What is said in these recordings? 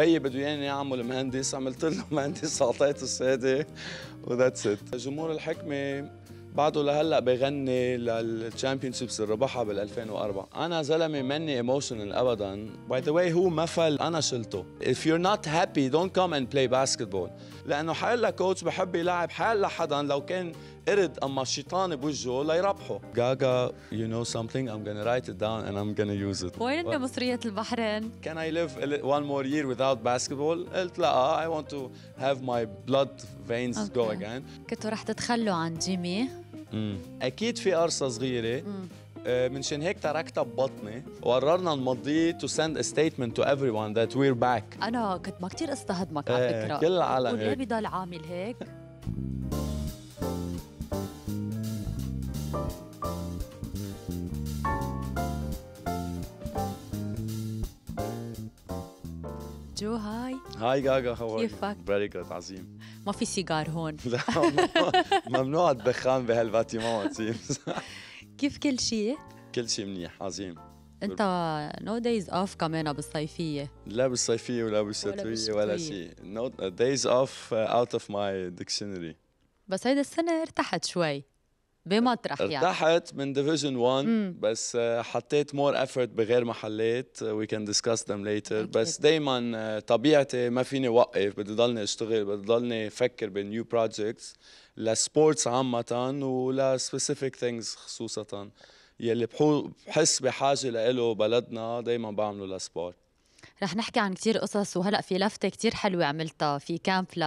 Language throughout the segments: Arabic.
بيي بده ياني اعمل مهندس عملت له مهندس اعطيته الساده وذاتس ات جمهور الحكمه بعده لهلا بغني للتشامبيون شيبس اللي ربحها بال 2004 انا زلمه ماني ايموشنال ابدا باي ذا واي هو مثل انا شلته if you're not happy don't come and play basketball لانه حيلا كوتش بحب يلعب حيلا حدا لو كان قرد اما الشيطان بوجهه ليربحه غاغا يو نو سمثينج ام غانا رايت ات داون اند ام غانا يوز ات وين انت مصرية البحرين؟ كان اي ليف وان مور يير ويزاوت باسكتبول؟ قلت لا اي ونت تو هاف ماي بلاد فينز جو اجين كنتوا رح تتخلوا عن جيمي؟ امم اكيد في قرصة صغيرة آه، من شان هيك تركتها ببطني وقررنا نمضيه تو سند ستيتمنت تو ايفري ون ذات وير باك انا كنت ما كثير استهدمك على آه، فكره كل العالم وليه ضل عامل هيك جو هاي هاي جاجا هو كيفك؟ فيري جود عظيم ما في سيجار هون لا ممنوع الدخان بهالباتيمون كيف كل شيء؟ كل شيء منيح عظيم انت نو دايز اوف كمان بالصيفيه لا بالصيفيه ولا بالشتويه ولا, ولا شيء نو دايز اوف اوت اوف ماي ديكشنري بس هيدا السنه ارتحت شوي بمطرح يعني ارتحت من ديفيجن 1 بس آه، حطيت مور افورت بغير محلات وي كان ديسكاس ذم ليتر بس دائما آه، طبيعتي ما فيني وقف بدي ضلني اشتغل بدي ضلني افكر بنيو بروجيكتس لسبورتس عامة ولا سبيسيفيك ثينجز خصوصا يلي بحس بحاجة له بلدنا دائما بعمله لسبورت رح نحكي عن كتير قصص وهلا في لفته كتير حلوه عملتها في كامب ل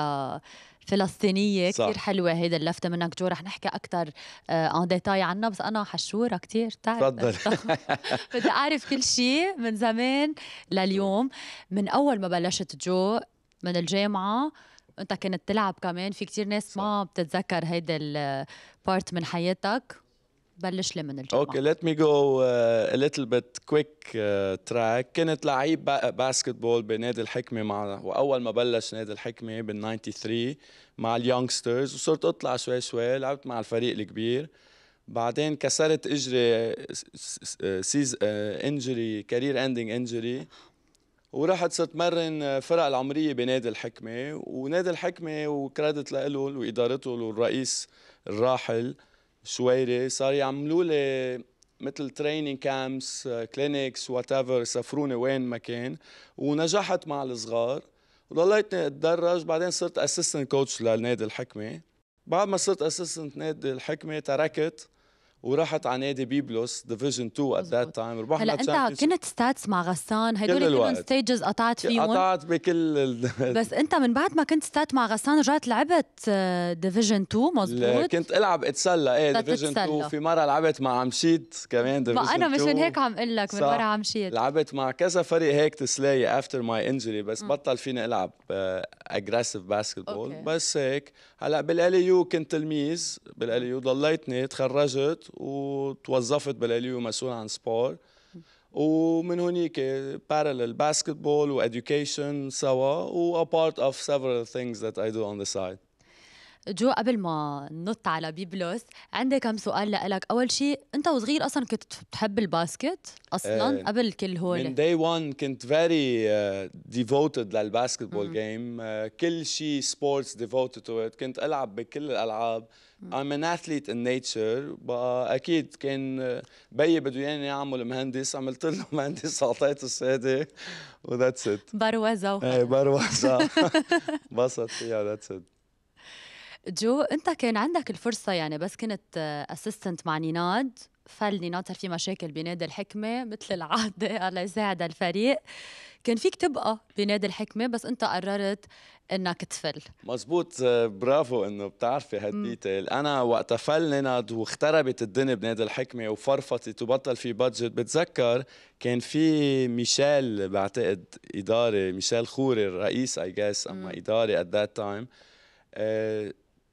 فلسطينيه كثير حلوه هيدا اللفته منك جو رح نحكي اكثر ان ديتاي عنها بس انا حشوره كثير بتعرف تفضل بدي اعرف كل شيء من زمان لليوم من اول ما بلشت جو من الجامعه انت كنت تلعب كمان في كتير ناس ما بتتذكر هيدا البارت من حياتك بلش لي من الجمعه اوكي ليت مي جو ا ليتل بت كويك تراك كنت لعيب باسكتبول بنادي الحكمه مع واول ما بلش نادي الحكمه بال 93 مع اليونغسترز وصرت اطلع شوي شوي لعبت مع الفريق الكبير بعدين كسرت اجري سيز انجري كارير اندنج انجري ورحت صرت مرن آه، فرق العمريه بنادي الحكمه ونادي الحكمه وكريدت له وادارته والرئيس الراحل شويري صار يعملوا لي مثل تريننج كامبس كلينكس وات ايفر سافروني وين ما كان ونجحت مع الصغار وضليتني اتدرج بعدين صرت اسيستنت كوتش للنادي الحكمه بعد ما صرت اسيستنت نادي الحكمه تركت وراحت على نادي بيبلوس ديفيجن 2 ات ذات تايم ربحنا هلا انت كنت ستاتس مع غسان هدول كلهم ستيجز قطعت فيهم قطعت بكل ال... بس انت من بعد ما كنت ستات مع غسان رجعت لعبت ديفيجن 2 مزبوط كنت العب اتسلى ايه ديفيجن 2 في مره لعبت مع عمشيد كمان ديفيجن 2 ما انا مشان هيك عم اقول لك من ورا عمشيد لعبت مع كذا فريق هيك تسلاي افتر ماي انجري بس م. بطل فيني العب اجريسيف آه، باسكتبول بس هيك هلا بالاليو كنت تلميذ بالاليو ضليتني تخرجت وتوظفت بالاليو مسؤول عن سبور ومن هنيك بارلل باسكتبول واديوكيشن سوا وابارت اوف سيفرال ثينجز ذات اي دو اون ذا سايد جو قبل ما ننط على بيبلوس عندي كم سؤال لك اول شيء انت وصغير اصلا كنت بتحب الباسكت اصلا uh, قبل كل هول من داي 1 كنت فيري ديفوتد آه، للباسكتبول جيم آه، كل شيء سبورتس ديفوتد تو كنت العب بكل الالعاب I'm an athlete in nature بقى اكيد كان بيي بده ياني اعمل مهندس عملت له مهندس اعطيته و وذاتس ات بروزه ايه بروزه انبسط فيها ذاتس ات جو انت كان عندك الفرصه يعني بس كنت اسيستنت مع نيناد فل نيناد صار في مشاكل بنادي الحكمه مثل العاده الله يساعد الفريق كان فيك تبقى بنادي الحكمه بس انت قررت انك تفل مزبوط برافو انه بتعرفي هالديتيل انا وقت فل نند واختربت الدنيا بنادي الحكمه وفرفطت وبطل في بادجت بتذكر كان في ميشيل بعتقد اداري ميشيل خوري الرئيس اي جاس اما اداري ات ذات تايم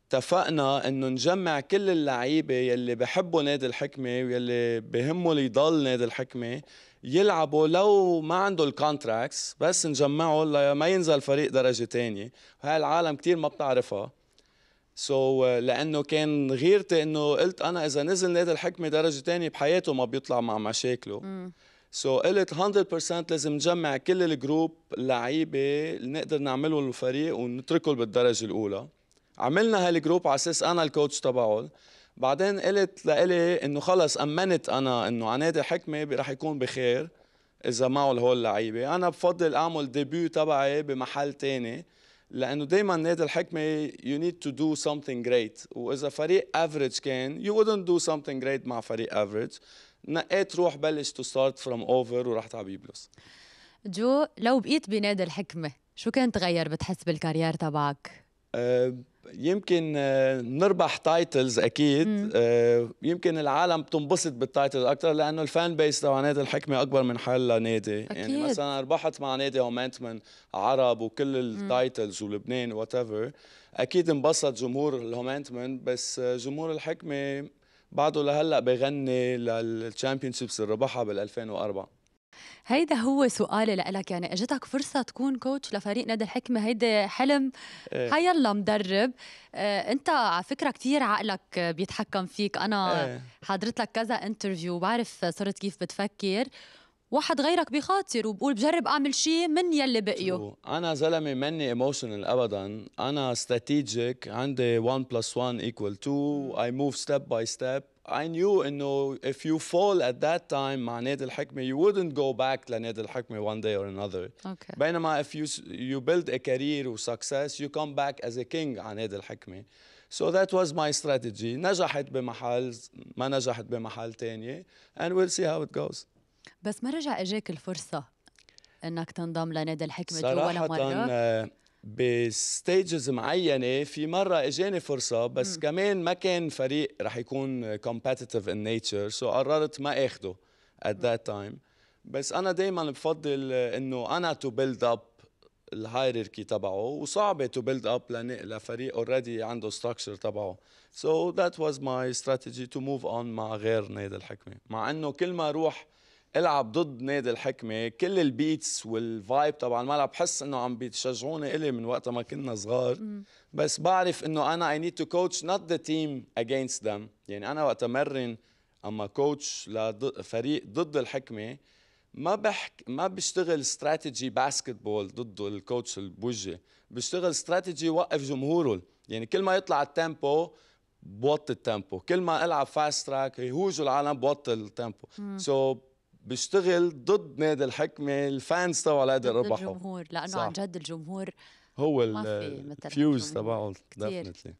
اتفقنا انه نجمع كل اللعيبه يلي بحبوا نادي الحكمه ويلي بهمه يضل نادي الحكمه يلعبوا لو ما عنده الكونتراكتس بس نجمعه لما ينزل فريق درجه ثانيه هاي العالم كثير ما بتعرفها سو so, آه، لانه كان غيرتي انه قلت انا اذا نزل نادي الحكمه درجه ثانيه بحياته ما بيطلع مع مشاكله سو so, قلت 100% لازم نجمع كل الجروب لعيبه نقدر نعمله الفريق ونتركه بالدرجه الاولى عملنا هالجروب على اساس انا الكوتش تبعه بعدين قلت لإلي انه خلص امنت انا انه عناد حكمه رح يكون بخير اذا معه هول اللعيبه انا بفضل اعمل ديبيو تبعي بمحل تاني لانه دائما نادي الحكمه يو نيد تو دو سمثينغ جريت واذا فريق افريج كان يو ودنت دو سمثينغ جريت مع فريق افريج نقيت روح بلش تو ستارت فروم اوفر ورحت على بيبلوس جو لو بقيت بنادي الحكمه شو كان تغير بتحس بالكارير تبعك؟ أه يمكن آه، نربح تايتلز اكيد آه، يمكن العالم بتنبسط بالتايتلز اكثر لانه الفان بيس تبع نادي الحكمه اكبر من حالها نادي يعني أكيد. يعني مثلا ربحت مع نادي اومنتمن عرب وكل التايتلز ولبنان وات اكيد انبسط جمهور الهومنتمن بس آه، جمهور الحكمه بعده لهلا بغني للتشامبيونشيبس اللي ربحها بال 2004 هيدا هو سؤالي لإلك يعني اجتك فرصة تكون كوتش لفريق نادي الحكمة هيدا حلم ايه. حيلا مدرب إيه انت على فكرة كتير عقلك بيتحكم فيك انا ايه. حضرت لك كذا انترفيو بعرف صرت كيف بتفكر واحد غيرك بخاطر وبقول بجرب اعمل شيء من يلي بقيه انا زلمه ماني ايموشنال ابدا انا استراتيجيك عندي 1 بلس 1 ايكوال 2 اي موف ستيب باي ستيب I knew know if you fall at that time مع نادي الحكمه you wouldn't go back to لنادي الحكمه one day or another. Okay. بينما if you you build a career و success you come back as a king على نادي الحكمه. So that was my strategy. نجحت بمحل ما نجحت بمحل ثانيه and we'll see how it goes. بس ما رجع اجاك الفرصه انك تنضم لنادي الحكمه ولا مره؟ صراحه بستيجز معينه في مره اجاني فرصه بس مم. كمان ما كان فريق رح يكون كومبتيتيف ان نيتشر سو قررت ما اخده ات ذات تايم بس انا دائما بفضل انه انا تو بيلد اب الهايراركي تبعه وصعبه تو بيلد اب لفريق اوريدي عنده ستراكشر تبعه سو ذات واز ماي استراتيجي تو موف اون مع غير نادي الحكمه مع انه كل ما اروح العب ضد نادي الحكمه كل البيتس والفايب تبع الملعب بحس انه عم بيشجعوني الي من وقت ما كنا صغار بس بعرف انه انا اي نيد تو كوتش نوت ذا تيم اجينست ذم يعني انا وقت امرن اما كوتش لفريق ضد الحكمه ما بحك ما بشتغل استراتيجي باسكتبول ضد الكوتش اللي بوجهي بشتغل استراتيجي وقف جمهوره يعني كل ما يطلع التيمبو بوطي التيمبو كل ما العب فاست تراك يهوجوا العالم بوطي التيمبو سو so بيشتغل ضد نادي الحكمه الفانز تبعه لا ربحوا ضد الجمهور لانه صح. عن جد الجمهور هو الفيوز تبعه ديفنتلي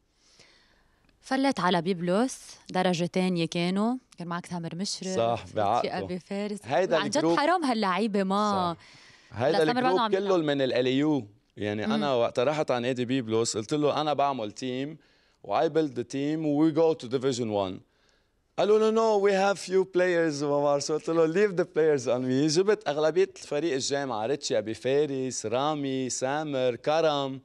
فلت على بيبلوس درجة تانية كانوا كان معك تامر مشرف صح بعقله أبي فارس هيدا عن جد حرام هاللعيبة ما صح. هيدا الجروب كله من الاليو يعني مم. انا وقت رحت على نادي بيبلوس قلت له انا بعمل تيم واي بيلد ذا تيم وي جو تو ديفيجن 1 قالوا له نو وي هاف فيو بلايرز وما بعرف قلت له ليف ذا بلايرز اون مي جبت اغلبيه فريق الجامعه ريتشي ابي فارس رامي سامر كرم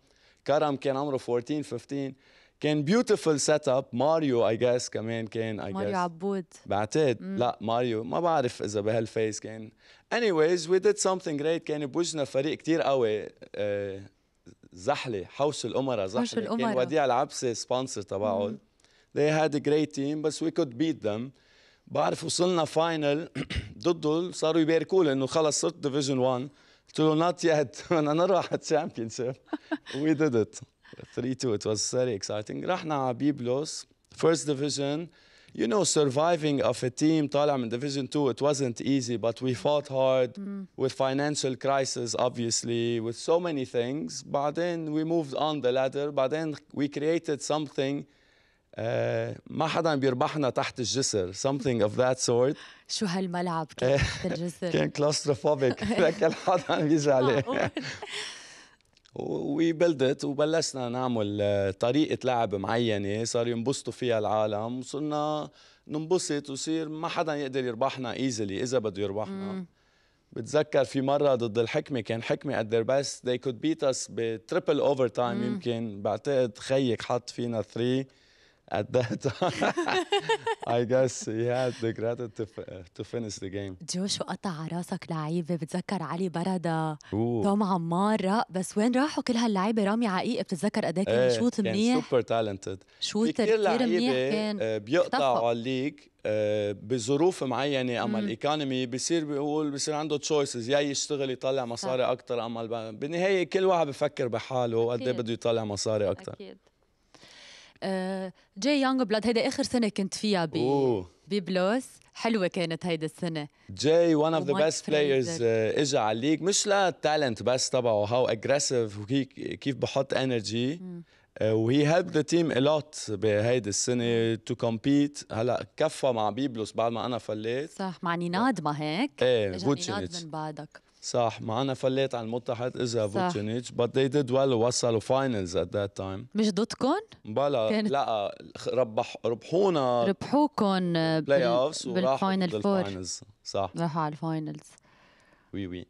كرم كان عمره 14 15 كان بيوتيفول سيت اب ماريو اي جاس كمان كان اي جاس ماريو عبود بعتقد لا ماريو ما بعرف اذا بهالفيس كان اني وايز وي ديد سمثينغ جريت كان بوجنا فريق كثير قوي آه، زحله حوش الامراء زحله حوش الامراء كان وديع العبسه سبونسر تبعه they had a great team بس we could beat them بعرف وصلنا فاينل ضده صاروا يباركوا لي انه خلص صرت ديفيجن 1 قلت له yet another championship. We did it, شيب 3 2 it was very exciting رحنا على بيبلوس first division you know surviving of a team طالع من division 2 it wasn't easy but we fought hard mm. with financial crisis obviously with so many things بعدين we moved on the ladder بعدين we created something آه، ما حدا بيربحنا تحت الجسر something of that sort شو هالملعب كان آه، تحت الجسر كان كلاستروفوبيك كل حدا عم يزعل عليه وي بلدت وبلشنا نعمل آه، طريقه لعب معينه صار ينبسطوا فيها العالم وصرنا ننبسط وصير ما حدا يقدر يربحنا ايزلي اذا بده يربحنا بتذكر في مره ضد الحكمه كان حكمه at their best they could beat us بتربل اوفر تايم يمكن بعتقد خيك حط فينا 3 at that time, I guess he had the credit to, uh, to finish the game. جوشو قطع راسك لعيبه بتذكر علي برده توم عمار بس وين راحوا كل هاللعيبه رامي عقيق بتتذكر قد ايه كان إيه، شوت منيح سوبر تالنتد شوتر كثير منيح كان آه، بيقطعوا الليك آه، بظروف معينه اما الايكونومي بصير بيقول بصير عنده تشويسز يا يشتغل يطلع مصاري اكثر اما بالنهايه كل واحد بفكر بحاله قد ايه بده يطلع مصاري اكثر أكيد. جاي يونغ بلاد هيدا اخر سنه كنت فيها ب ببلوس حلوه كانت هيدا السنه جاي ون اوف ذا بيست بلايرز اجى على الليج مش للتالنت بس تبعه هاو اجريسيف كيف بحط انرجي آه، وهي هيلب ذا تيم الوت بهيدي السنه تو كومبيت هلا كفى مع بيبلوس بعد ما انا فليت صح مع نيناد ما هيك ايه فوتشينيتش من بعدك صح معنا فليت على المتحد اذا فوتشينيتش بس they did well ووصلوا فاينلز ات ذات تايم مش ضدكم؟ بلا كان... لا ربح ربحونا ربحوكم بلاي اوفس بالفاينل فور صح راحوا على الفاينلز وي وي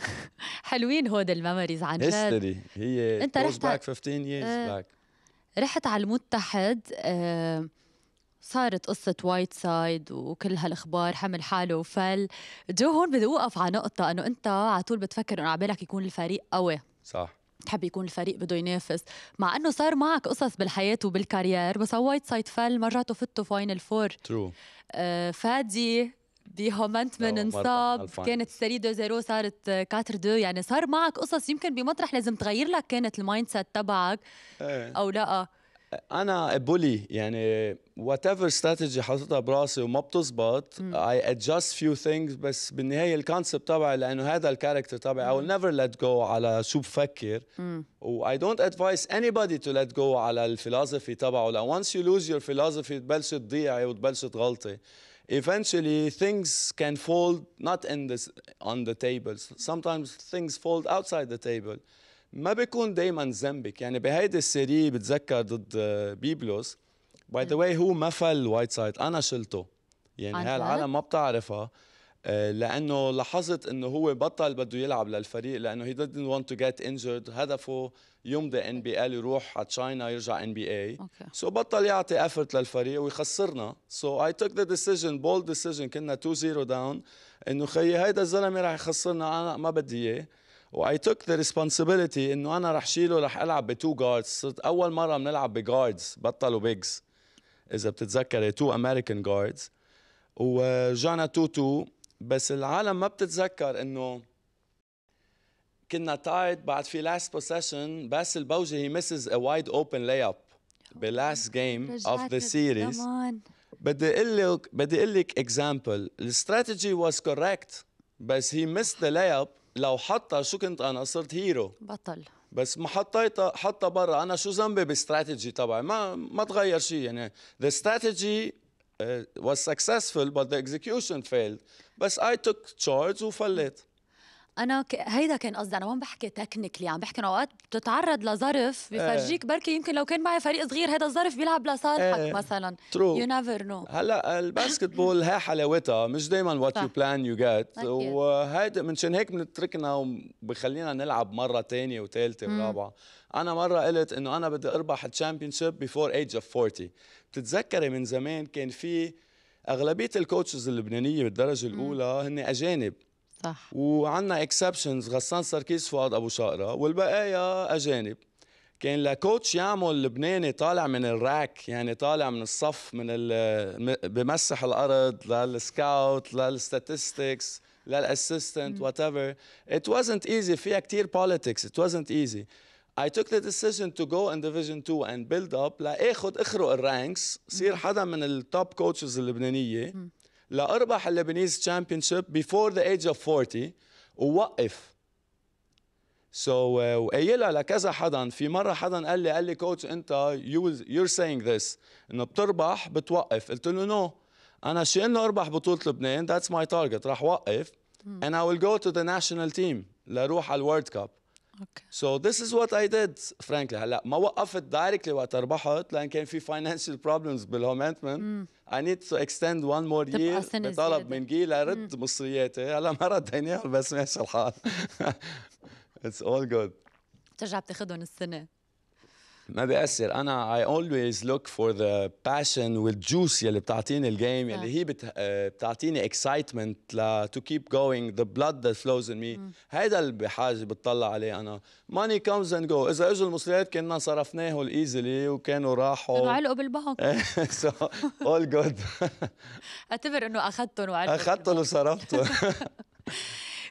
حلوين هود الميموريز عن جد هيستوري هي انت رحت باك 15 years باك آه، رحت على المتحد أه صارت قصة وايت سايد وكل هالاخبار حمل حاله وفل جو هون بدي اوقف على نقطة انه انت على طول بتفكر انه على يكون الفريق قوي صح بتحب يكون الفريق بده ينافس مع انه صار معك قصص بالحياه وبالكارير بس وايت سايد فل مرات وفتوا فاينل فور ترو آه فادي من انصاب كانت 3 دو 0 صارت 4 2 يعني صار معك قصص يمكن بمطرح لازم تغير لك كانت المايند سيت تبعك ايه. او لا انا بولي يعني وات ايفر استراتيجي حاططها براسي وما بتزبط اي ادجست فيو ثينجز بس بالنهايه الكونسبت تبعي لانه هذا الكاركتر تبعي اي ويل نيفر ليت جو على شو بفكر واي دونت ادفايس اني بادي تو ليت جو على الفيلوسفي تبعه لان وانس يو لوز يور فيلوسفي بتبلش تضيعي وتبلش تغلطي eventually things can fold not in this on the table sometimes things fold outside the table ما بيكون دائما ذنبك يعني بهيدي السيري بتذكر ضد آه، بيبلوس باي ذا واي هو ما فل وايت سايد انا شلته يعني هاي العالم ما بتعرفها آه، لانه لاحظت انه هو بطل بده يلعب للفريق لانه هي didn't want to get injured هدفه يمضي ان بي ال يروح على تشاينا يرجع ان بي اي سو بطل يعطي افورت للفريق ويخسرنا سو اي توك ذا ديسيجن بولد ديسيجن كنا 2 0 داون انه خيي هيدا الزلمه رح يخسرنا انا ما بدي اياه واي توك ذا ريسبونسبيلتي انه انا رح شيله رح العب بتو جاردز صرت اول مره بنلعب بجاردز بطلوا بيجز اذا بتتذكري تو امريكان جاردز ورجعنا تو تو بس العالم ما بتتذكر انه كنا تايت بعد في لاست بوسيشن بس البوجي هي مسز ا وايد اوبن لاي اب بلاست جيم اوف ذا سيريز بدي اقول لك بدي اقول لك اكزامبل الاستراتيجي واز كوركت بس هي مس ذا لاي اب لو حطها شو كنت انا صرت هيرو بطل بس ما حطيتها حطها برا انا شو ذنبي بالاستراتيجي تبعي ما ما تغير شيء يعني the strategy واز uh, was successful but the execution failed بس I took charge وفليت انا ك... هيدا كان قصدي انا ما بحكي تكنيكلي يعني عم بحكي اوقات بتتعرض لظرف بفرجيك إيه. بركي يمكن لو كان معي فريق صغير هذا الظرف بيلعب لصالحك ايه. مثلا ترو يو نيفر نو هلا الباسكتبول هي حلاوتها مش دائما وات يو بلان يو جيت وهيدا منشان هيك بنتركنا وبخلينا نلعب مره ثانيه وثالثه ورابعه انا مره قلت انه انا بدي اربح الشامبيون شيب بيفور ايج اوف 40 بتتذكري من زمان كان في اغلبيه الكوتشز اللبنانيه بالدرجه الاولى هن اجانب صح وعندنا اكسبشنز غسان سركيس فؤاد ابو شقره والبقايا اجانب كان لكوتش يعمل لبناني طالع من الراك يعني طالع من الصف من بمسح الارض للسكاوت للستاتستكس للاسيستنت وات ايفر ات وازنت ايزي فيها كثير بوليتكس ات وازنت ايزي I took the decision to go in Division 2 and build up لاخذ اخرق الرانكس صير حدا من التوب كوتشز اللبنانيه لاربح اللبنيز شيب بيفور ذا ايج اوف 40 ووقف سو so, uh, وقايلها لكذا حدا في مره حدا قال لي قال لي كوتش انت يور سينج ذس انه بتربح بتوقف قلت له نو no. انا شي انه اربح بطوله لبنان ذاتس ماي تارجت راح وقف and I will go to the national team لاروح على الورد كاب اوكي سو ذس از وات اي ديد فرانكلي هلا ما وقفت دايركتلي وقت ربحت لان كان في فاينانشال بروبلمز بالهومنتمنت اي نيد تو اكستند وان مور يير بطلب من جي لرد مصرياتي هلا ما رديناهم بس ماشي الحال اتس اول جود بترجع بتاخذهم السنه ما بيأثر انا اي اولويز لوك فور ذا باشن والجوس يلي بتعطيني الجيم يلي نعم. هي بت... آه، بتعطيني اكسايتمنت ل تو كيب جوينج ذا بلاد ذات فلوز ان مي هيدا اللي بحاجه بتطلع عليه انا ماني كمز اند جو اذا اجوا المصريات كنا صرفناه ايزلي وكانوا راحوا كانوا علقوا بالبنك سو اول جود اعتبر انه اخذتهم وعلقوا اخذتهم وصرفتهم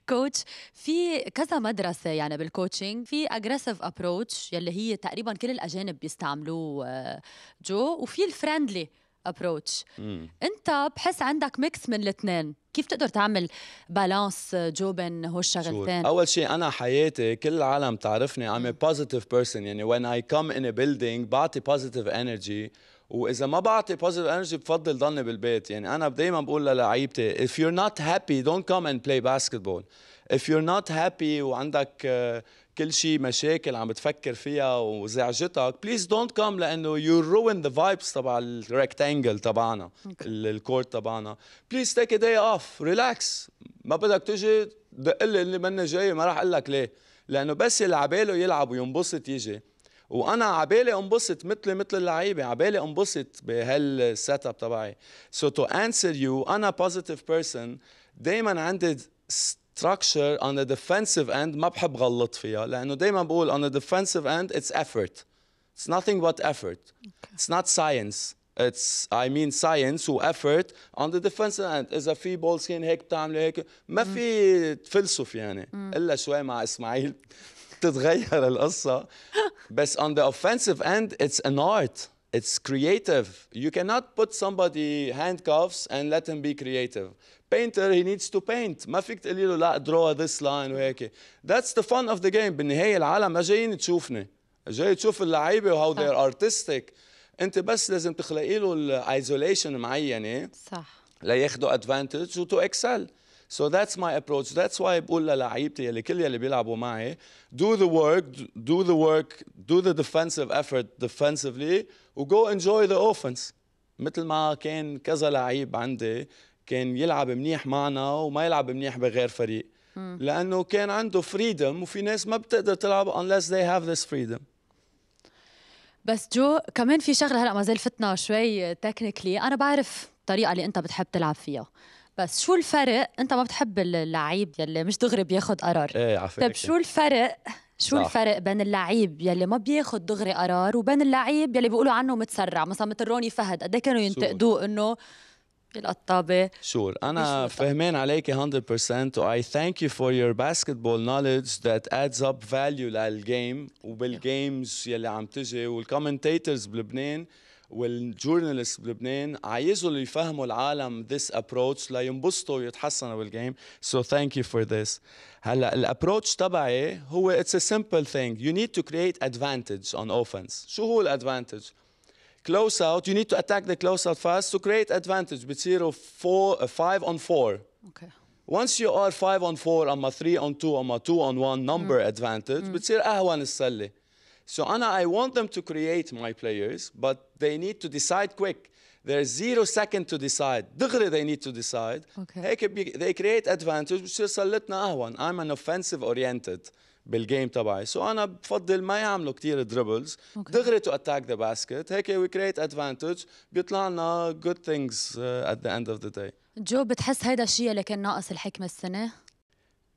كوتش في كذا مدرسه يعني بالكوتشنج في اجريسيف ابروتش يلي هي تقريبا كل الاجانب بيستعملوه آه، جو وفي الفريندلي ابروتش انت بحس عندك ميكس من الاثنين كيف تقدر تعمل بالانس آه، جو بين هالشغلتين اول شيء انا حياتي كل العالم تعرفني I'm a positive person يعني when I come in a building بعطي positive energy واذا ما بعطي بوزيتيف انرجي بفضل ضلني بالبيت يعني انا دائما بقول للعيبتي if you're not happy don't come and play basketball if you're not happy وعندك آه، كل شيء مشاكل عم بتفكر فيها وزعجتك بليز دونت كم لانه يو روين ذا فايبس تبع الريكتانجل تبعنا الكورت تبعنا بليز تيك ا داي اوف ريلاكس ما بدك تجي دق لي اللي مني جاي ما راح اقول لك ليه لانه بس اللي باله يلعب وينبسط يجي وانا عبالي انبسط مثلي مثل اللعيبه عبالي انبسط بهالسيت اب تبعي سو تو انسر يو انا بوزيتيف بيرسون دائما عندي structure on the defensive end ما بحب غلط فيها لانه دائما بقول on the defensive end it's effort it's nothing but effort اتس it's not science اي I mean science افورت on the defensive end اذا في بول سكين هيك بتعمل هيك ما في تفلسف يعني الا شوي مع اسماعيل تتغير القصه بس on the offensive end it's an art it's creative you cannot put somebody handcuffs and let him be creative painter he needs to paint ما فيك تقولي له لا draw this line وهيك that's the fun of the game بالنهايه العالم ما جايين تشوفني جاي تشوف اللعيبه وهاو they're artistic انت بس لازم تخلقي له الايزوليشن معينه صح لياخذوا ادفانتج وتو اكسل سو ذاتس ماي ابروتش ذاتس واي بقول للعيبتي يلي كل يلي بيلعبوا معي دو ذا ورك دو ذا ورك دو ذا ديفنسيف ايفورت ديفنسيفلي وجو انجوي ذا offense. مثل ما كان كذا لعيب عندي كان يلعب منيح معنا وما يلعب منيح بغير فريق لانه كان عنده فريدم وفي ناس ما بتقدر تلعب unless they have this freedom بس جو كمان في شغله هلا ما زال فتنا شوي تكنيكلي انا بعرف الطريقه اللي انت بتحب تلعب فيها بس شو الفرق انت ما بتحب اللعيب يلي مش دغري بياخد قرار ايه عفوا طيب شو الفرق شو صح. الفرق بين اللعيب يلي ما بياخد دغري قرار وبين اللعيب يلي بيقولوا عنه متسرع مثلا مثل روني فهد قد إيه كانوا ينتقدوه انه القطابه شور انا فهمان عليك 100% و اي ثانك يو فور يور باسكتبول نوليدج ذات ادز اب فاليو للجيم وبالجيمز يلي عم تجي والكومنتيتورز بلبنان والجورنالست بلبنان عايزوا اللي يفهموا العالم this approach لينبسطوا ويتحسنوا بالجيم so thank you for this هلا الابروتش تبعي هو it's a simple thing you need to create advantage on offense شو هو الادفانتج close out you need to attack the close out fast to create advantage بتصيروا 5 on 4 okay Once you are 5 on 4 اما 3 on 2 اما 2 on 1 number mm. advantage mm. بتصير اهون السله So Anna, I want them to create my players, but they need to decide quick. There's zero second to decide. دغري they need to decide. Okay. هيك they create advantage بتصير صلتنا اهون. I'm an offensive oriented بالجيم تبعي. So أنا بفضل ما يعملوا كثير دربلز. Okay. دغري to attack the basket. هيك we create advantage بيطلع لنا good things uh, at the end of the day. جو بتحس هيدا الشيء اللي كان ناقص الحكمة السنة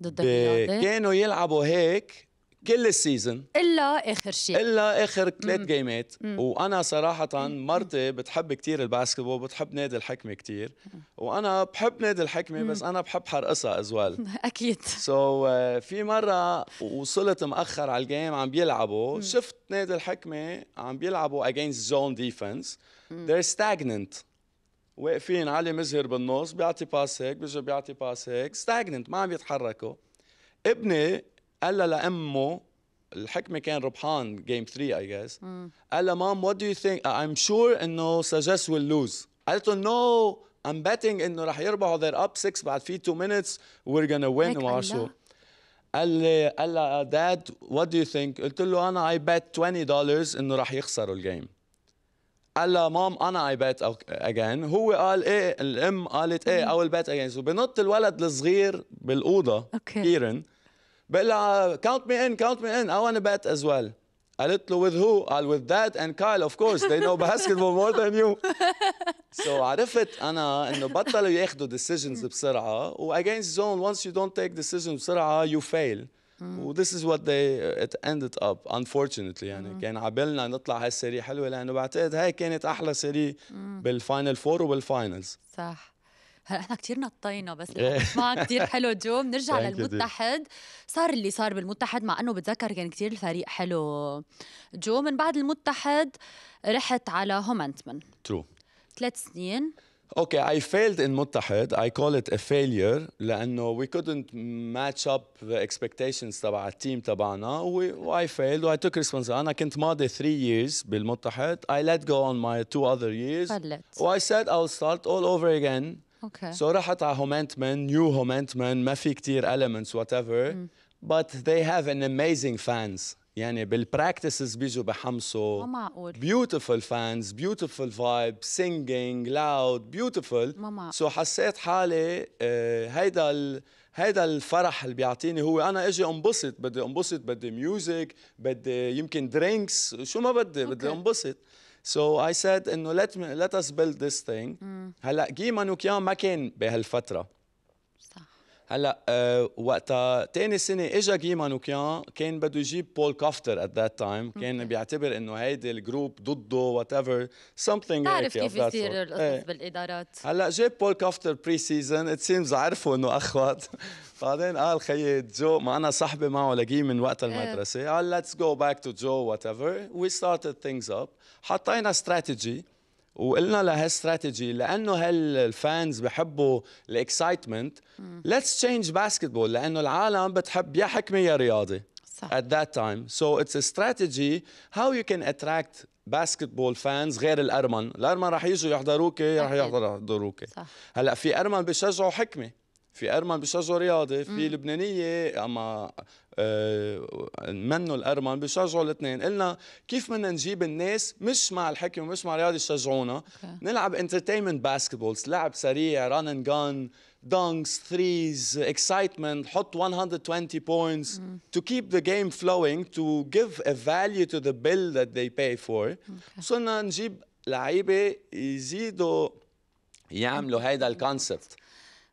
ضد الرياضة؟ كانوا يلعبوا هيك كل السيزون الا اخر شيء الا اخر ثلاث جيمات وانا صراحه مرتي بتحب كثير الباسكتبول بتحب نادي الحكمه كثير وانا بحب نادي الحكمه بس انا بحب حرقصها ازوال اكيد سو so, uh, في مره وصلت مأخر على الجيم عم بيلعبوا شفت نادي الحكمه عم بيلعبوا اجينست زون ديفنس ذير ستاجننت واقفين علي مزهر بالنص بيعطي باس هيك بيجي بيعطي باس هيك ستاجننت ما عم يتحركوا ابني قال لها لامه الحكمه كان ربحان جيم 3 اي جاس قال لها مام وات دو يو ثينك ايم شور انه سجس ويل لوز قالت له نو ام باتنج انه رح يربحوا ذير اب 6 بعد في 2 مينتس وير غانا وين وما شو قال لي قال لها داد وات دو يو ثينك قلت له انا اي بات 20 دولار انه رح يخسروا الجيم قال لها مام انا اي بات اجين هو قال ايه الام قالت ايه اول بات اجين وبنط الولد الصغير بالاوضه okay. كيرن بقول لها كاونت مي ان كاونت مي ان اي ونت بات از ويل قالت له with who؟ قال with that and Kyle of course they know basketball more than you. so عرفت انا انه بطلوا ياخذوا decisions بسرعه و against zone once you don't take decisions بسرعه you fail. و this is what they it ended up unfortunately يعني كان عبالنا نطلع هالسيري حلوه لانه بعتقد هاي كانت احلى سيري بالفاينل فور وبالفاينلز. صح هلا احنا كثير نطينا بس إيه. ما كثير حلو جو بنرجع للمتحد صار اللي صار بالمتحد مع انه بتذكر كان كثير الفريق حلو جو من بعد المتحد رحت على هومنتمن ترو ثلاث سنين اوكي اي فيلد ان متحد. اي كول ات ا فيلير لأنه وي كودنت ماتش اب ذا اكسبكتيشنز تبع التيم تبعنا. واي فيلد واي و I أنا كنت ماضي 3 years بالمتحد. اي ليت جو اون ماي تو اذر years. فلت. و اي said I'll start all over اوكي سو رحت على مان نيو مان ما في كثير المنتس وات ايفر بس ذي هاف ان amazing فانز يعني بالبراكتسز بيجوا بحمصوا ما معقول بيوتيفول فانز بيوتيفول فايب سينجينج لاود بيوتيفول ما معقول سو حسيت حالي آه، هيدا ال... هيدا الفرح اللي بيعطيني هو انا اجي انبسط بدي انبسط بدي ميوزك بدي يمكن درينكس شو ما بدي بدي انبسط سو اي سيد انه ليت let اس بيلد ذيس thing. هلا جي وكيان ما كان بهالفتره صح هلا آه، وقتها ثاني سنه اجى جي وكيان كان بده يجيب بول كافتر ات ذات تايم كان بيعتبر انه هيدي الجروب ضده وات ايفر سمثينغ بتعرف كيف بيصير القصص إيه. بالادارات هلا جاب بول كافتر بري سيزون ات سيمز عرفوا انه اخوات بعدين قال خيي جو ما انا صاحبي معه لجي من وقت إيه. المدرسه قال ليتس جو باك تو جو وات ايفر وي ستارتد ثينجز اب حطينا استراتيجي وقلنا لهالستراتيجي لانه هالفانز بحبوا الاكسايتمنت ليتس تشينج باسكتبول لانه العالم بتحب يا حكمه يا رياضه صح. ات ذات تايم سو اتس استراتيجي هاو يو كان اتراكت باسكتبول فانز غير الارمن الارمن رح يجوا يحضروك رح يحضروك صح. هلا في ارمن بيشجعوا حكمه في ارمن بيشجعوا رياضه في مم. لبنانيه اما آه، منه الارمن بيشجعوا الاثنين قلنا كيف بدنا نجيب الناس مش مع الحكم ومش مع الرياضه يشجعونا okay. نلعب انترتينمنت باسكتبولز لعب سريع ران اند جان دانكس ثريز اكسايتمنت حط 120 بوينتس تو كيب ذا جيم فلوينج تو جيف ا فاليو تو ذا بيل ذات ذي باي فور صرنا نجيب لعيبه يزيدوا يعملوا هيدا الكونسبت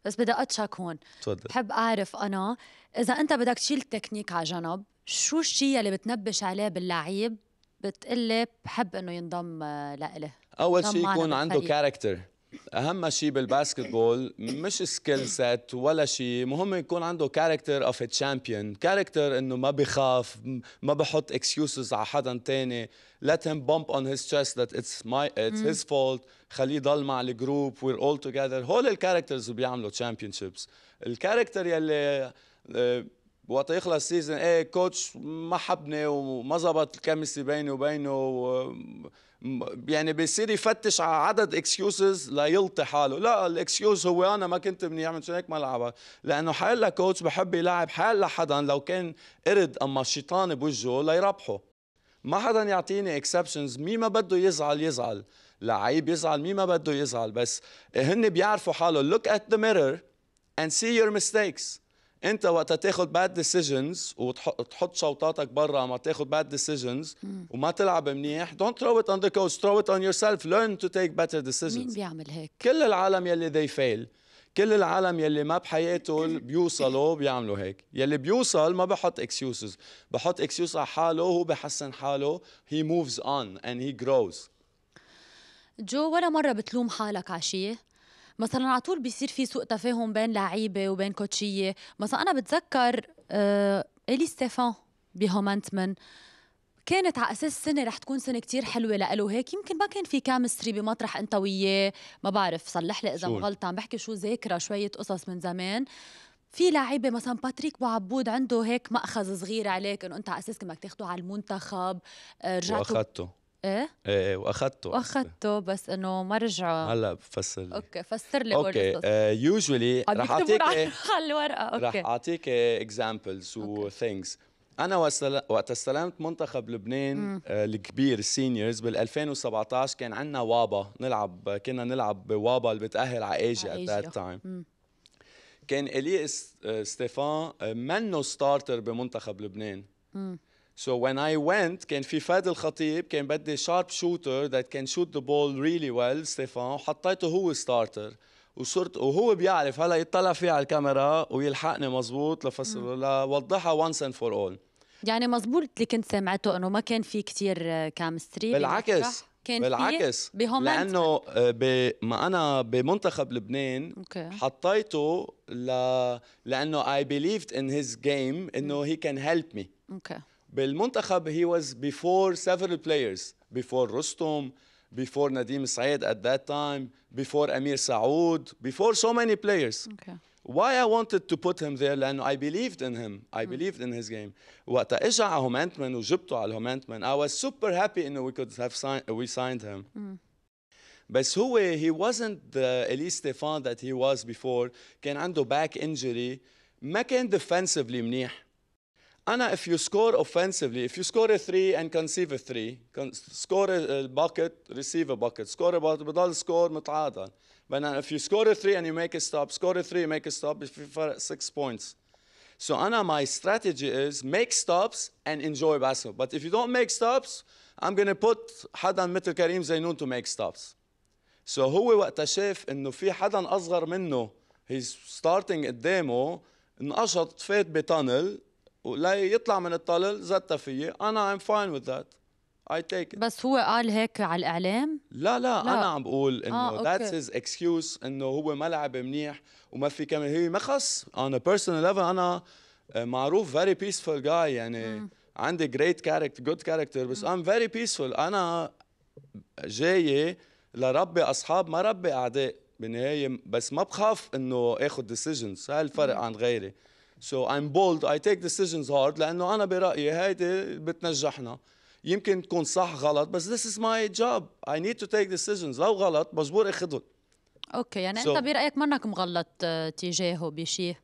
بس بدي اتشك هون تفضل بحب اعرف انا اذا انت بدك تشيل التكنيك على جنب شو الشيء اللي بتنبش عليه باللعيب بتقلي بحب انه ينضم آه، لإله اول شيء يكون عنده كاركتر اهم شيء بالباسكت بول مش سكيل سيت ولا شيء مهم يكون عنده كاركتر اوف تشامبيون كاركتر انه ما بخاف ما بحط اكسكيوزز على حدا تاني let him bump on his chest that it's my it's his fault خليه يضل مع الجروب we're all together هول الكاركترز اللي بيعملوا تشامبيونشيبس الكاركتر يلي آه، وقت يخلص السيزون ايه كوتش ما حبني وما زبط الكيمستري بيني وبينه يعني بيصير يفتش على عدد اكسكيوزز ليلطي حاله، لا الاكسكيوز هو انا ما كنت منيح من هيك ما لعبها، لانه حيلا كوتش بحب يلعب حيلا حدا لو كان قرد اما شيطان بوجهه ليربحه. ما حدا يعطيني اكسبشنز، مين ما بده يزعل يزعل، لعيب يزعل مين ما بده يزعل، بس هن بيعرفوا حالهم لوك ات ذا ميرور اند سي يور ميستيكس انت وقت تاخذ باد ديسيجنز وتحط شوطاتك برا ما تاخذ باد ديسيجنز وما تلعب منيح دونت ثرو ات اون ذا كوست ثرو ات اون يور سيلف ليرن تو تيك بيتر ديسيجنز مين بيعمل هيك؟ كل العالم يلي ذي فيل كل العالم يلي ما بحياته بيوصلوا بيعملوا هيك يلي بيوصل ما بحط اكسكيوزز بحط اكسكيوز على حاله هو بحسن حاله هي موفز اون اند هي جروز جو ولا مره بتلوم حالك على شيء مثلا على طول بيصير في سوء تفاهم بين لعيبه وبين كوتشيه مثلا انا بتذكر آه الي ستيفان بهومنتمن كانت على اساس سنه رح تكون سنه كتير حلوه لإله هيك يمكن ما كان في كامستري بمطرح انت وياه ما بعرف صلح لي اذا غلطان بحكي شو ذاكره شويه قصص من زمان في لعيبه مثلا باتريك وعبود عنده هيك ماخذ صغير عليك انه انت على اساس كنك تاخده على المنتخب آه، رجعت واخذته ايه ايه واخذته واخذته بس انه ما رجعه هلا بفسر لي اوكي فسر لي اوكي يوجولي آه، رح اعطيك إيه؟ على الورقه اوكي رح اعطيك اكزامبلز وثينكس انا وقت استلمت منتخب لبنان آه، الكبير السينيورز بال 2017 كان عندنا وابا نلعب كنا نلعب بوابا اللي بتاهل على ايجيا ات ذات تايم كان الي آه، ستيفان منه ستارتر بمنتخب لبنان مم. So when I went كان في فادي الخطيب كان بدي sharp shooter that can shoot the ball really well ستيفان وحطيته هو starter وصرت وهو بيعرف هلا يطلع فيه على الكاميرا ويلحقني مزبوط لفصل لوضحها once and for all يعني مزبوط اللي كنت سمعته انه ما كان في كثير كامستري بالعكس كان بالعكس لانه آه، ما انا بمنتخب لبنان okay. حطيته ل... لانه اي بيليفد ان هيز جيم انه هي كان هيلب مي اوكي بالمنتخب he was before several players before Rustum before Nadim Said at that time before Amir Saoud before so many players okay. why I wanted to put him there لأنه I believed in him I hmm. believed in his game وقت اجى على هومانتمان وجبته على هومانتمان I was super happy انه we could have signed we signed him mm. بس هو he wasn't the Elise Stefan that he was before كان عنده back injury ما كان defensively منيح Anna, if you score offensively, if you score a three and conceive a three, con score a, a, bucket, receive a bucket, score a bucket, بضل score متعادل. But now if you score a three and you make a stop, score a three, make a stop, if you six points. So Anna, my strategy is make stops and enjoy basketball. But if you don't make stops, I'm going to put Hadan مثل كريم Zainun to make stops. So هو وقتها شاف انه في حدا اصغر منه he's starting a demo انقشط فات بتانل وليطلع من الطلل زتها فيي انا ام فاين وذ ذات اي تيك بس هو قال هيك على الاعلام؟ لا لا, لا. انا عم بقول انه ذاتس هيز اكسكيوز انه هو ما لعب منيح وما في كمان هي ما خص انا بيرسونال آه، ليفل انا معروف فيري بيسفول جاي يعني م. عندي جريت كاركتر جود كاركتر بس ام فيري بيسفول انا جاي لربي اصحاب ما ربي اعداء بالنهايه بس ما بخاف انه اخذ ديسيجنز هاي الفرق عن غيري سو ايم بولد اي تيك ديسيجنز هارد لانه انا برايي هيدي بتنجحنا يمكن تكون صح غلط بس ذس از ماي جوب اي نيد تو تيك ديسيجنز لو غلط مجبور اخذهم اوكي يعني so, انت برايك منك مغلط آه، تجاهه بشيء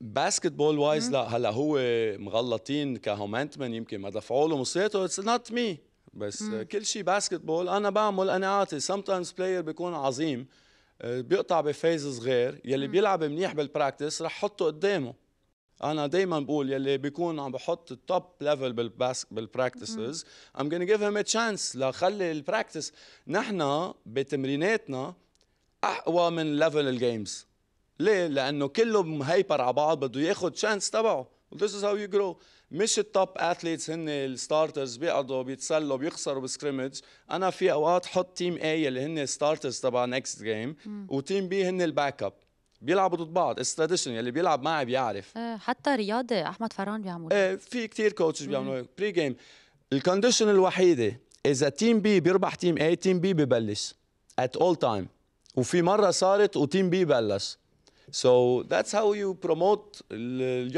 باسكت بول وايز لا هلا هو مغلطين كهومنتمن يمكن ما دفعوا له مصيته اتس نوت مي بس مم. كل شيء باسكت بول انا بعمل قناعاتي سم تايمز بلاير بيكون عظيم آه، بيقطع بفيز صغير يلي مم. بيلعب منيح بالبراكتس رح حطه قدامه انا دائما بقول يلي بيكون عم بحط التوب ليفل بالبراكتسز ام gonna جيف هيم ا تشانس لخلي البراكتس نحن بتمريناتنا اقوى من ليفل الجيمز ليه؟ لانه كله مهيبر على بعض بده ياخذ تشانس تبعه وذيس از هاو يو جرو مش التوب اثليتس هن الستارترز بيقعدوا بيتسلوا بيخسروا بسكريمج انا في اوقات حط تيم اي اللي هن ستارترز تبع نكست جيم وتيم بي هن الباك اب بيلعبوا ضد بعض استراتيجي اللي بيلعب معي بيعرف آه، حتى رياضي احمد فران بيعمل ايه في كثير كوتشز بيعملوا هيك بري جيم الكونديشن الوحيده اذا تيم بي بيربح تيم اي تيم بي ببلش ات اول تايم وفي مره صارت وتيم بي بلش So that's how you promote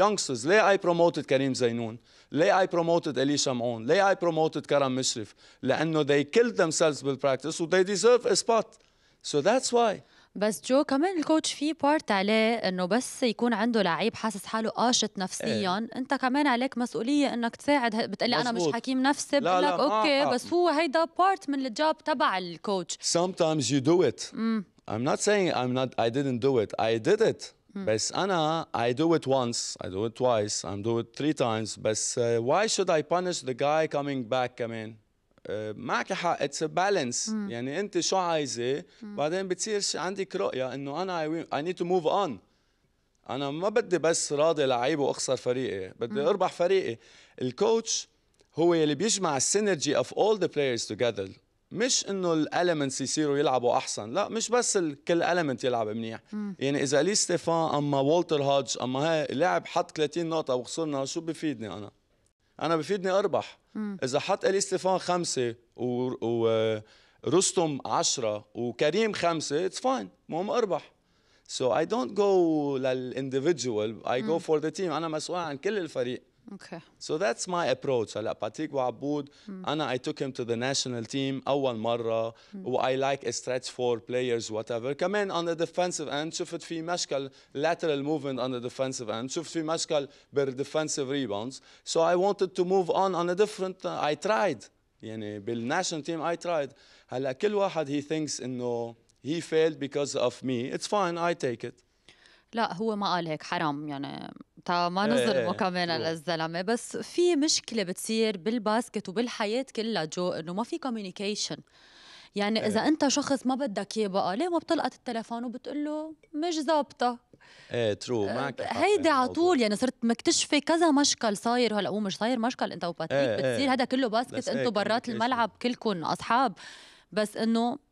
youngsters. ليه I promoted كريم زينون؟ ليه I promoted إلي شمعون؟ ليه I promoted كرم مشرف؟ لأنه they killed themselves سيلز بالبراكتس they deserve a spot. So that's why. بس جو كمان الكوتش في بارت عليه انه بس يكون عنده لعيب حاسس حاله قاشط نفسيا ايه. انت كمان عليك مسؤوليه انك تساعد بتقلي انا مش حكيم نفسي بقول لك اوكي آه. بس هو هيدا بارت من الجاب تبع الكوتش sometimes you do it mm. I'm not saying I'm not I didn't do it I did it mm. بس انا I do it once I do it twice I'm do it three times بس uh, why should I punish the guy coming back كمان آه، معك حق اتس بالانس يعني انت شو عايزه بعدين بتصير عندك رؤيه انه انا اي نيد تو موف اون انا ما بدي بس راضي لعيب واخسر فريقي بدي مم. اربح فريقي الكوتش هو اللي بيجمع السينرجي اوف اول ذا بلايرز توجذر مش انه الاليمنتس يصيروا يلعبوا احسن لا مش بس كل اليمنت يلعب منيح مم. يعني اذا لي ستيفان اما والتر هادج اما هاي لعب حط 30 نقطه وخسرنا شو بفيدني انا انا بفيدني اربح مم. اذا حط الي ستيفان خمسه و... و... آه، رستم 10 وكريم خمسه اتس فاين المهم اربح سو اي دونت جو للاندفيدجوال اي جو فور ذا تيم انا مسؤول عن كل الفريق Okay. So that's my approach. هلا باتريك وعبود انا I took him to the national team اول مرة و I like a stretch for players whatever كمان on the defensive end شفت في مشكل lateral movement on the defensive end شفت في مشكل بال defensive rebounds so I wanted to move on on a different uh, I tried يعني national team I tried هلا كل واحد he thinks انه he failed because of me it's fine I take it لا هو ما قال هيك حرام يعني تا ما إيه، نظلمه إيه، كمان للزلمه إيه. بس في مشكله بتصير بالباسكت وبالحياه كلها جو انه ما في كوميونيكيشن يعني اذا انت شخص ما بدك اياه بقى ليه ما بتلقط التليفون وبتقول له مش ظابطه ايه ترو آه، معك هيدي على طول يعني صرت مكتشفه كذا مشكل صاير هلا هو مش صاير مشكل انت وباتريك ايه بتصير هذا كله باسكت انتم برات الملعب كلكم اصحاب بس انه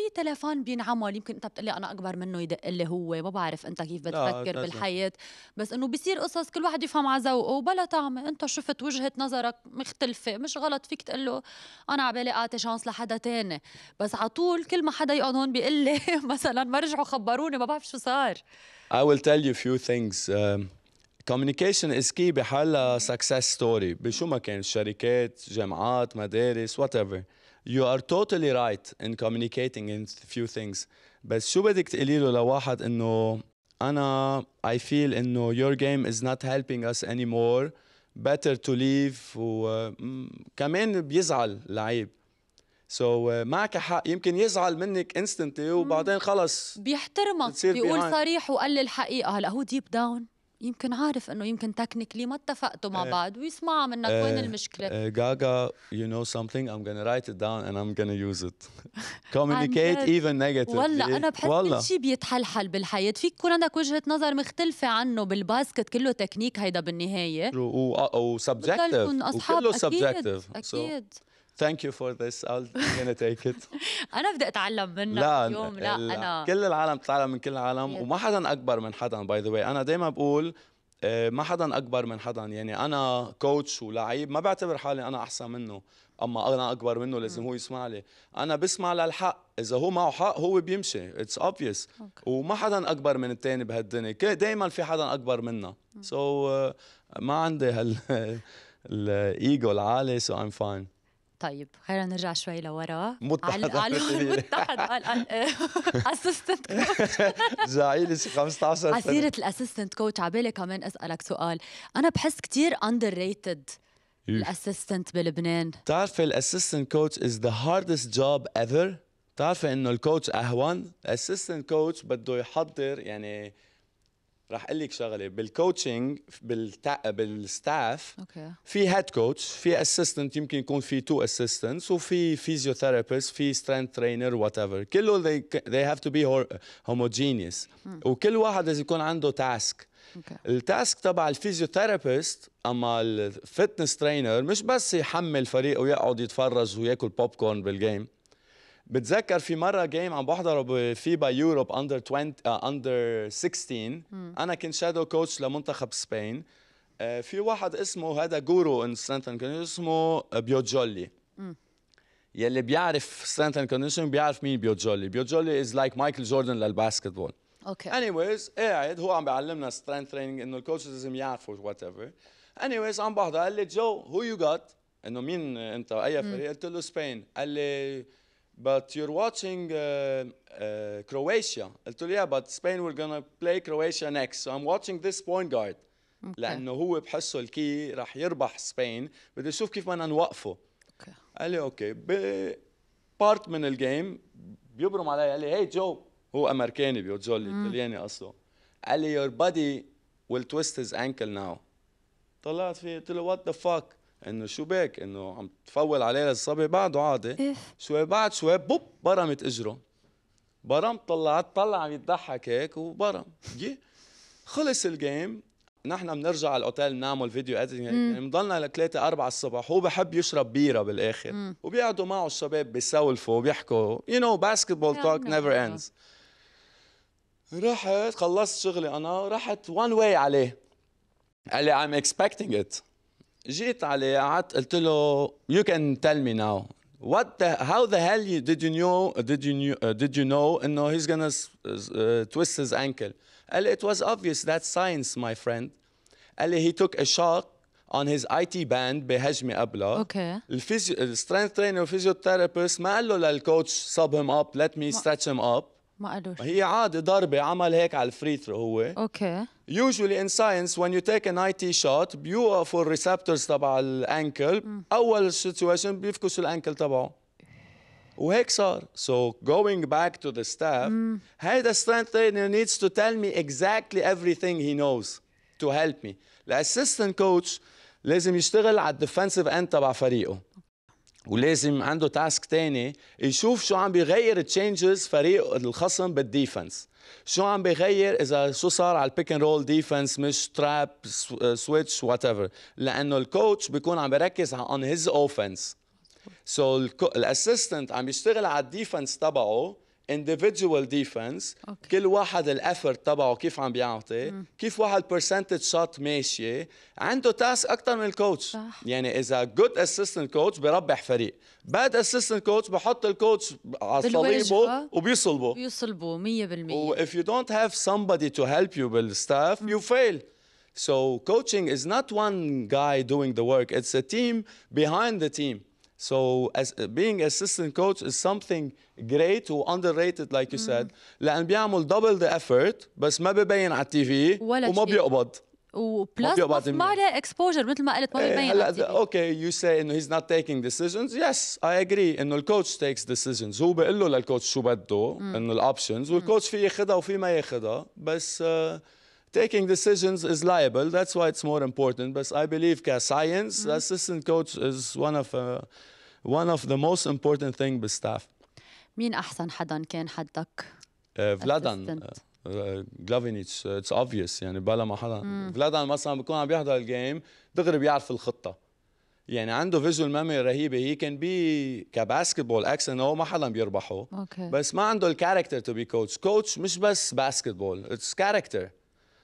في تلفون بينعمل يمكن انت بتقلي انا اكبر منه يدق لي هو ما بعرف انت كيف بتفكر بالحياه بس انه بصير قصص كل واحد يفهم على ذوقه وبلا طعمه انت شفت وجهه نظرك مختلفه مش غلط فيك تقول له انا على بالي اعطي شانس لحدا تاني بس على طول كل ما حدا يقعد هون بيقول لي مثلا ما رجعوا خبروني ما بعرف شو صار I will tell you few things um, Communication كوميونيكيشن از كي بحالها سكسس ستوري بشو ما كان شركات جامعات مدارس وات ايفر you are totally right in communicating in few things بس شو بدك تقولي له لواحد انه انا I feel انه your game is not helping us anymore better to leave وكمان بيزعل لعيب سو so, uh, معك حق يمكن يزعل منك انستنتلي وبعدين خلص بيحترمك بيقول صريح وقال لي الحقيقه هلا هو ديب داون يمكن عارف انه يمكن تكنيكلي ما اتفقتوا مع إيه. بعض ويسمعها منك وين إيه. المشكله غاغا يو نو سمثينج ام gonna رايت ات داون اند ام gonna يوز ات communicate ايفن نيجاتيف والله انا بحس كل شيء بيتحلحل بالحياه فيك يكون عندك وجهه نظر مختلفه عنه بالباسكت كله تكنيك هيدا بالنهايه وسبجكتيف وكله سبجكتيف اكيد, أكيد. So. ثانك يو فور ذس I'll gonna take it انا بدي اتعلم منك لا اليوم لا انا كل العالم بتتعلم من كل العالم وما حدا اكبر من حدا باي ذا واي انا دائما بقول آه، ما حدا اكبر من حدا يعني انا كوتش ولعيب ما بعتبر حالي انا احسن منه اما انا اكبر منه mm. لازم هو يسمع لي انا بسمع للحق اذا هو معه حق هو بيمشي اتس اوبفيس وما حدا اكبر من الثاني بهالدنيا دائما في حدا اكبر منا سو mm. so, uh, ما عندي هال الايجو العالي سو ام فاين طيب خلينا نرجع شوي لورا متحد على المتحد اسيستنت كوتش زعيلي 15 سنه عسيره الاسيستنت كوتش بالي كمان اسالك سؤال انا بحس كثير اندر ريتد الاسيستنت بلبنان بتعرفي الاسيستنت كوتش از ذا هاردست جوب ايفر بتعرفي انه الكوتش اهون الاسيستنت كوتش بده يحضر يعني رح اقول لك شغله بالكوتشنج بالتا... بالستاف اوكي في هيد كوتش في اسيستنت يمكن يكون في تو اسيستنتس وفي فيزيوثيرابيست في سترينث ترينر وات ايفر كله they, they have to be homogeneous وكل واحد لازم يكون عنده تاسك okay. التاسك تبع الفيزيوثيرابيست اما الفتنس ترينر مش بس يحمل فريقه ويقعد يتفرج وياكل بوب كورن بالجيم بتذكر في مره جيم عم بحضره فيبا يوروب اندر 20 اندر 16 انا كنت شادو كوتش لمنتخب سبين آه، في واحد اسمه هذا جورو ان سترينث كان اسمه بيوجولي يلي بيعرف سترينث اند كونديشن بيعرف مين بيوجولي بيوجولي از لايك مايكل جوردن للباسكتبول اوكي اني وايز قاعد هو عم بيعلمنا سترينث تريننج انه الكوتشز لازم يعرفوا وات ايفر اني وايز عم بحضر قال لي جو هو يو جات انه مين آه، انت اي فريق قلت له سبين قال لي but you're watching uh, uh, Croatia. قلت yeah, but Spain we're gonna play Croatia next. So I'm watching this point guard. Okay. لأنه هو بحسه الكي رح يربح سبين بده يشوف كيف بدنا نوقفه. Okay. قال لي اوكي بارت من الجيم بيبرم علي قال لي هي hey, جو هو امريكاني بيقول جو الايطالياني اصله قال لي your body will twist his ankle now. طلعت فيه قلت له what the fuck انه شو بك انه عم تفول عليه الصبي بعده عادي إيه. شوي بعد شوي بوب برمت اجره برم طلعت طلع عم يضحك هيك وبرم خلص الجيم نحن بنرجع على الاوتيل بنعمل فيديو اديتنج يعني بضلنا لثلاثة أربعة الصبح هو بحب يشرب بيرة بالآخر مم. وبيقعدوا معه الشباب بيسولفوا وبيحكوا يو نو باسكتبول توك نيفر اندز رحت خلصت شغلي أنا رحت وان واي عليه قال لي ايم اكسبكتينج ات جيت عليه قعدت قلت له you can tell me now what the how the hell you, did you know did you uh, did you know انه he's gonna uh, twist his ankle قال it was obvious that's science my friend قال he took a shock on his IT band بهجمة قبلها Okay. الفيزيو uh, strength trainer, physiotherapist, ما قال له للكوتش sub him up let me stretch him up ما قالوش هي عادي ضربه عمل هيك على الفري ثرو هو اوكي ان ساينس وين يو تيك ان اي تي شوت بيوقفوا الريسبتورز تبع الانكل اول سيتويشن بيفكسوا الانكل تبعه وهيك صار سو جوينج باك تو ذا ستاف هيدا سترينث ترينر نيدز تو تيل مي اكزاكتلي ايفري ثينج هي نوز تو هيلب مي الاسيستنت كوتش لازم يشتغل على الديفنسيف اند تبع فريقه ولازم عنده تاسك تاني يشوف شو عم بيغير تشينجز فريق الخصم بالديفنس شو عم بيغير اذا شو صار على البيك اند رول ديفنس مش تراب سويتش وات ايفر لانه الكوتش بيكون عم بيركز اون هيز اوفنس سو الاسيستنت عم بيشتغل على الديفنس تبعه individual defense okay. كل واحد الافورت تبعه كيف عم بيعطي mm. كيف واحد برسنتج شوت ماشيه عنده تاسك اكثر من الكوتش صح. يعني اذا جود assistant كوتش بربح فريق باد assistant كوتش بحط الكوتش على صليبه وبيصلبه بيصلبه 100% و if you don't have somebody to help you بالstaff mm. you fail So coaching is not one guy doing the work, it's a team behind the team. So as uh, being assistant coach is something great and underrated like you mm. said لأن بيعمل double the effort بس ما ببين على التي في وما بيقبض وبلس ما له اكسبوجر مثل ما قلت ما إيه، ببين على هلا اوكي يو سي انه هيز نوت تيكينج ديسيجنز يس اي اجري انه الكوتش تيكس ديسيجنز هو بيقول له للكوتش شو بده mm. انه الاوبشنز mm. والكوتش في ياخذها وفي ما ياخذها بس uh, taking decisions is liable. That's why it's more important. But I believe كساينس mm -hmm. the assistant coach is one of uh, one of the most important thing staff. مين أحسن حدا كان حدك؟ فلادان جلافينيتش اتس obvious. يعني بلا ما حدا فلادان mm. مثلا بكون عم يحضر الجيم دغري بيعرف الخطه يعني عنده فيجوال ميموري رهيبه هي كان بي كباسكتبول اكس ان او ما حدا بيربحه okay. بس ما عنده الكاركتر تو بي كوتش كوتش مش بس باسكتبول اتس كاركتر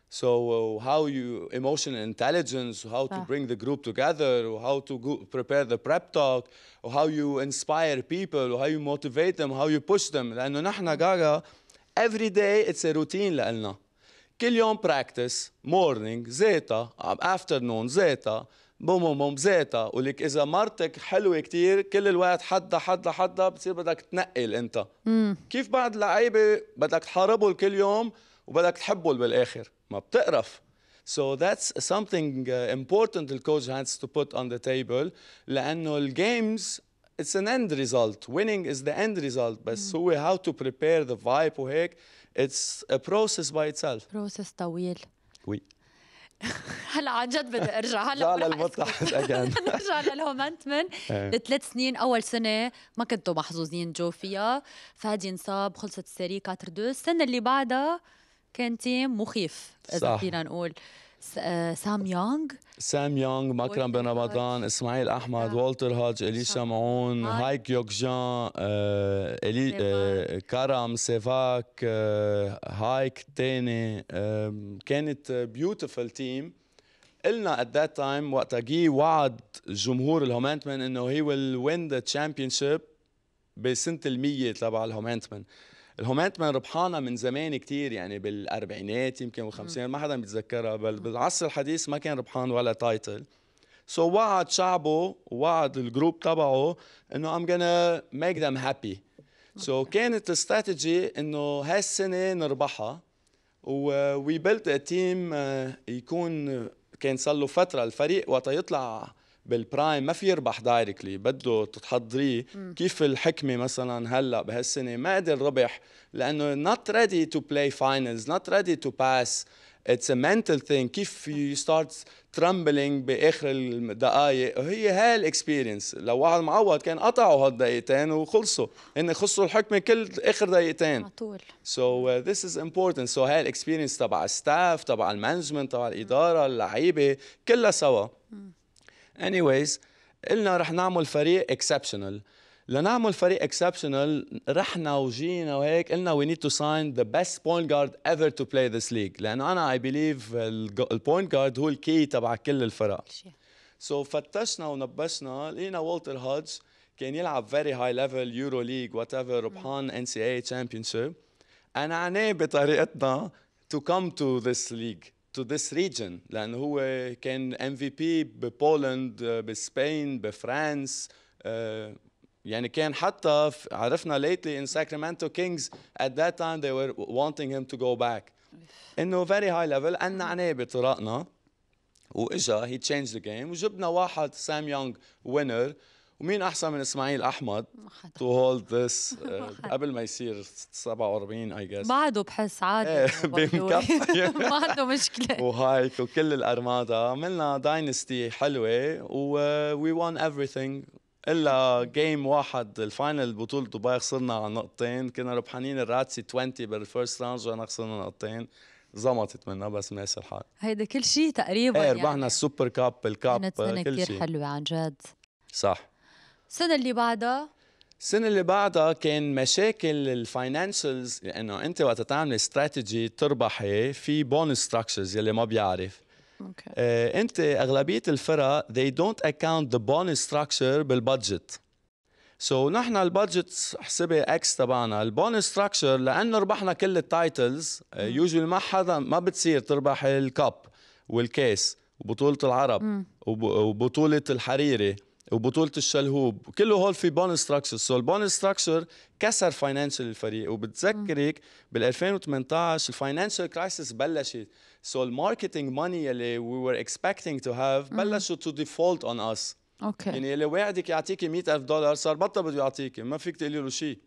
So uh, how you emotional intelligence, how to bring the group together, how to go, prepare the prep talk, how you inspire people, how you motivate them, how you push them. لأنه نحن جاجا every day it's a routine لإلنا. كل يوم practice, morning, زيتا afternoon, زيتا بوم بوم بوم زيتا ولك اذا مرتك حلوه كتير كل الوقت حدا حدا حدا بتصير بدك تنقل انت كيف بعد لعيبه بدك تحاربه كل يوم وبدك تحبه بالاخر ما بتقرف So that's something uh, important the coach has to put on the table لأنه الجيمز it's an end result winning is the end result بس مم. هو how to prepare the vibe وهيك it's a process by itself process طويل وي هلا عن جد بدي ارجع هلا لا للمطرح اجان نرجع للهومنت من آه. ثلاث سنين اول سنه ما كنتوا محظوظين جو فيها فادي انصاب خلصت السيري 4 2 السنه اللي بعدها كان تيم مخيف اذا فينا نقول آه، سام يونغ سام يونغ مكرم بن رمضان اسماعيل احمد آه. والتر هاج اليشا معون هايك يوك جان آه، الي آه، كرم سيفاك آه، هايك آه، كانت بيوتيفل تيم قلنا ات ذات تايم وقتها جي وعد جمهور الهومنتمن انه هي ويل وين ذا تشامبيون شيب بسنه ال 100 تبع الهومنتمن الهومات من ربحانا من زمان كتير يعني بالاربعينات يمكن والخمسينات ما حدا بيتذكرها بل بالعصر الحديث ما كان ربحان ولا تايتل سو so وعد شعبه ووعد الجروب تبعه انه ام gonna ميك ذم هابي سو كانت الاستراتيجي انه هالسنه نربحها وي بيلت تيم يكون كان صار له فتره الفريق وقت يطلع بالبرايم ما في يربح دايركتلي بده تتحضريه كيف الحكمه مثلا هلا بهالسنه ما قدر ربح لانه نوت ريدي تو بلاي فاينلز نوت ريدي تو باس اتس ا منتل ثينج كيف يو ستارت ترامبلينج باخر الدقائق وهي هاي الاكسبيرينس لو واحد معوض كان قطعوا هالدقيقتين وخلصوا هن خلصوا الحكمه كل اخر دقيقتين على طول سو ذس از امبورتنت سو هاي الاكسبيرينس تبع الستاف تبع المانجمنت تبع الاداره اللعيبه كلها سوا anyways قلنا رح نعمل فريق اكسبشنال لنعمل فريق اكسبشنال رحنا وجينا وهيك قلنا وي نيد تو ساين ذا بيست بوينت جارد ايفر تو بلاي ذيس ليج لانه انا اي بليف البوينت جارد هو الكي تبع كل الفرق سو so فتشنا ونبشنا لقينا والتر هادج كان يلعب فيري هاي ليفل يورو ليج وات ايفر ربحان ان سي اي تشامبيون شيب انعناه بطريقتنا تو كم تو ذيس ليج to this region لأنه هو كان MVP ببولند بسبين بفرنسا يعني كان حتى عرفنا lately in Sacramento Kings at that time they were wanting him to go back انه very high level قلنا عنيه بطرقنا واجا he changed the game وجبنا واحد سام يونغ winner. ومين احسن من اسماعيل احمد تو هولد ذس قبل ما يصير 47 اي جاس بعده بحس عادي إيه، بمكفي ما عنده مشكله وهايك وكل الارمادا عملنا داينستي حلوه وي وان ايفريثينج الا جيم واحد الفاينل بطوله دبي خسرنا على نقطتين كنا ربحانين الراتسي 20 بالفيرست راوند وانا خسرنا نقطتين زمطت منا بس ماشي الحال هيدا كل شيء تقريبا ايه ربحنا يعني. السوبر كاب الكاب كل شيء كثير حلوه عن جد صح السنة اللي بعدها السنة اللي بعدها كان مشاكل الفاينانشلز لانه انت وقت تعمل استراتيجي تربحي في بونس ستراكشرز يلي ما بيعرف اوكي آه انت اغلبية الفرق they don't account the bonus structure بالبادجت سو so, نحن البادجت حسبي اكس تبعنا البونس ستراكشر لانه ربحنا كل التايتلز آه، يوجوال ما حدا ما بتصير تربح الكاب والكاس وبطوله العرب وبطوله الحريري وبطوله الشلهوب كله هول في بون ستراكشر سو البون ستراكشر كسر فاينانشال الفريق وبتذكرك بال 2018 الفاينانشال كرايسيس بلشت سو الماركتينج ماني يلي وي ور اكسبكتينج تو هاف بلشوا تو ديفولت اون اس اوكي يعني اللي وعدك يعطيك 100000 دولار صار بطل بده يعطيك ما فيك تقولي له شيء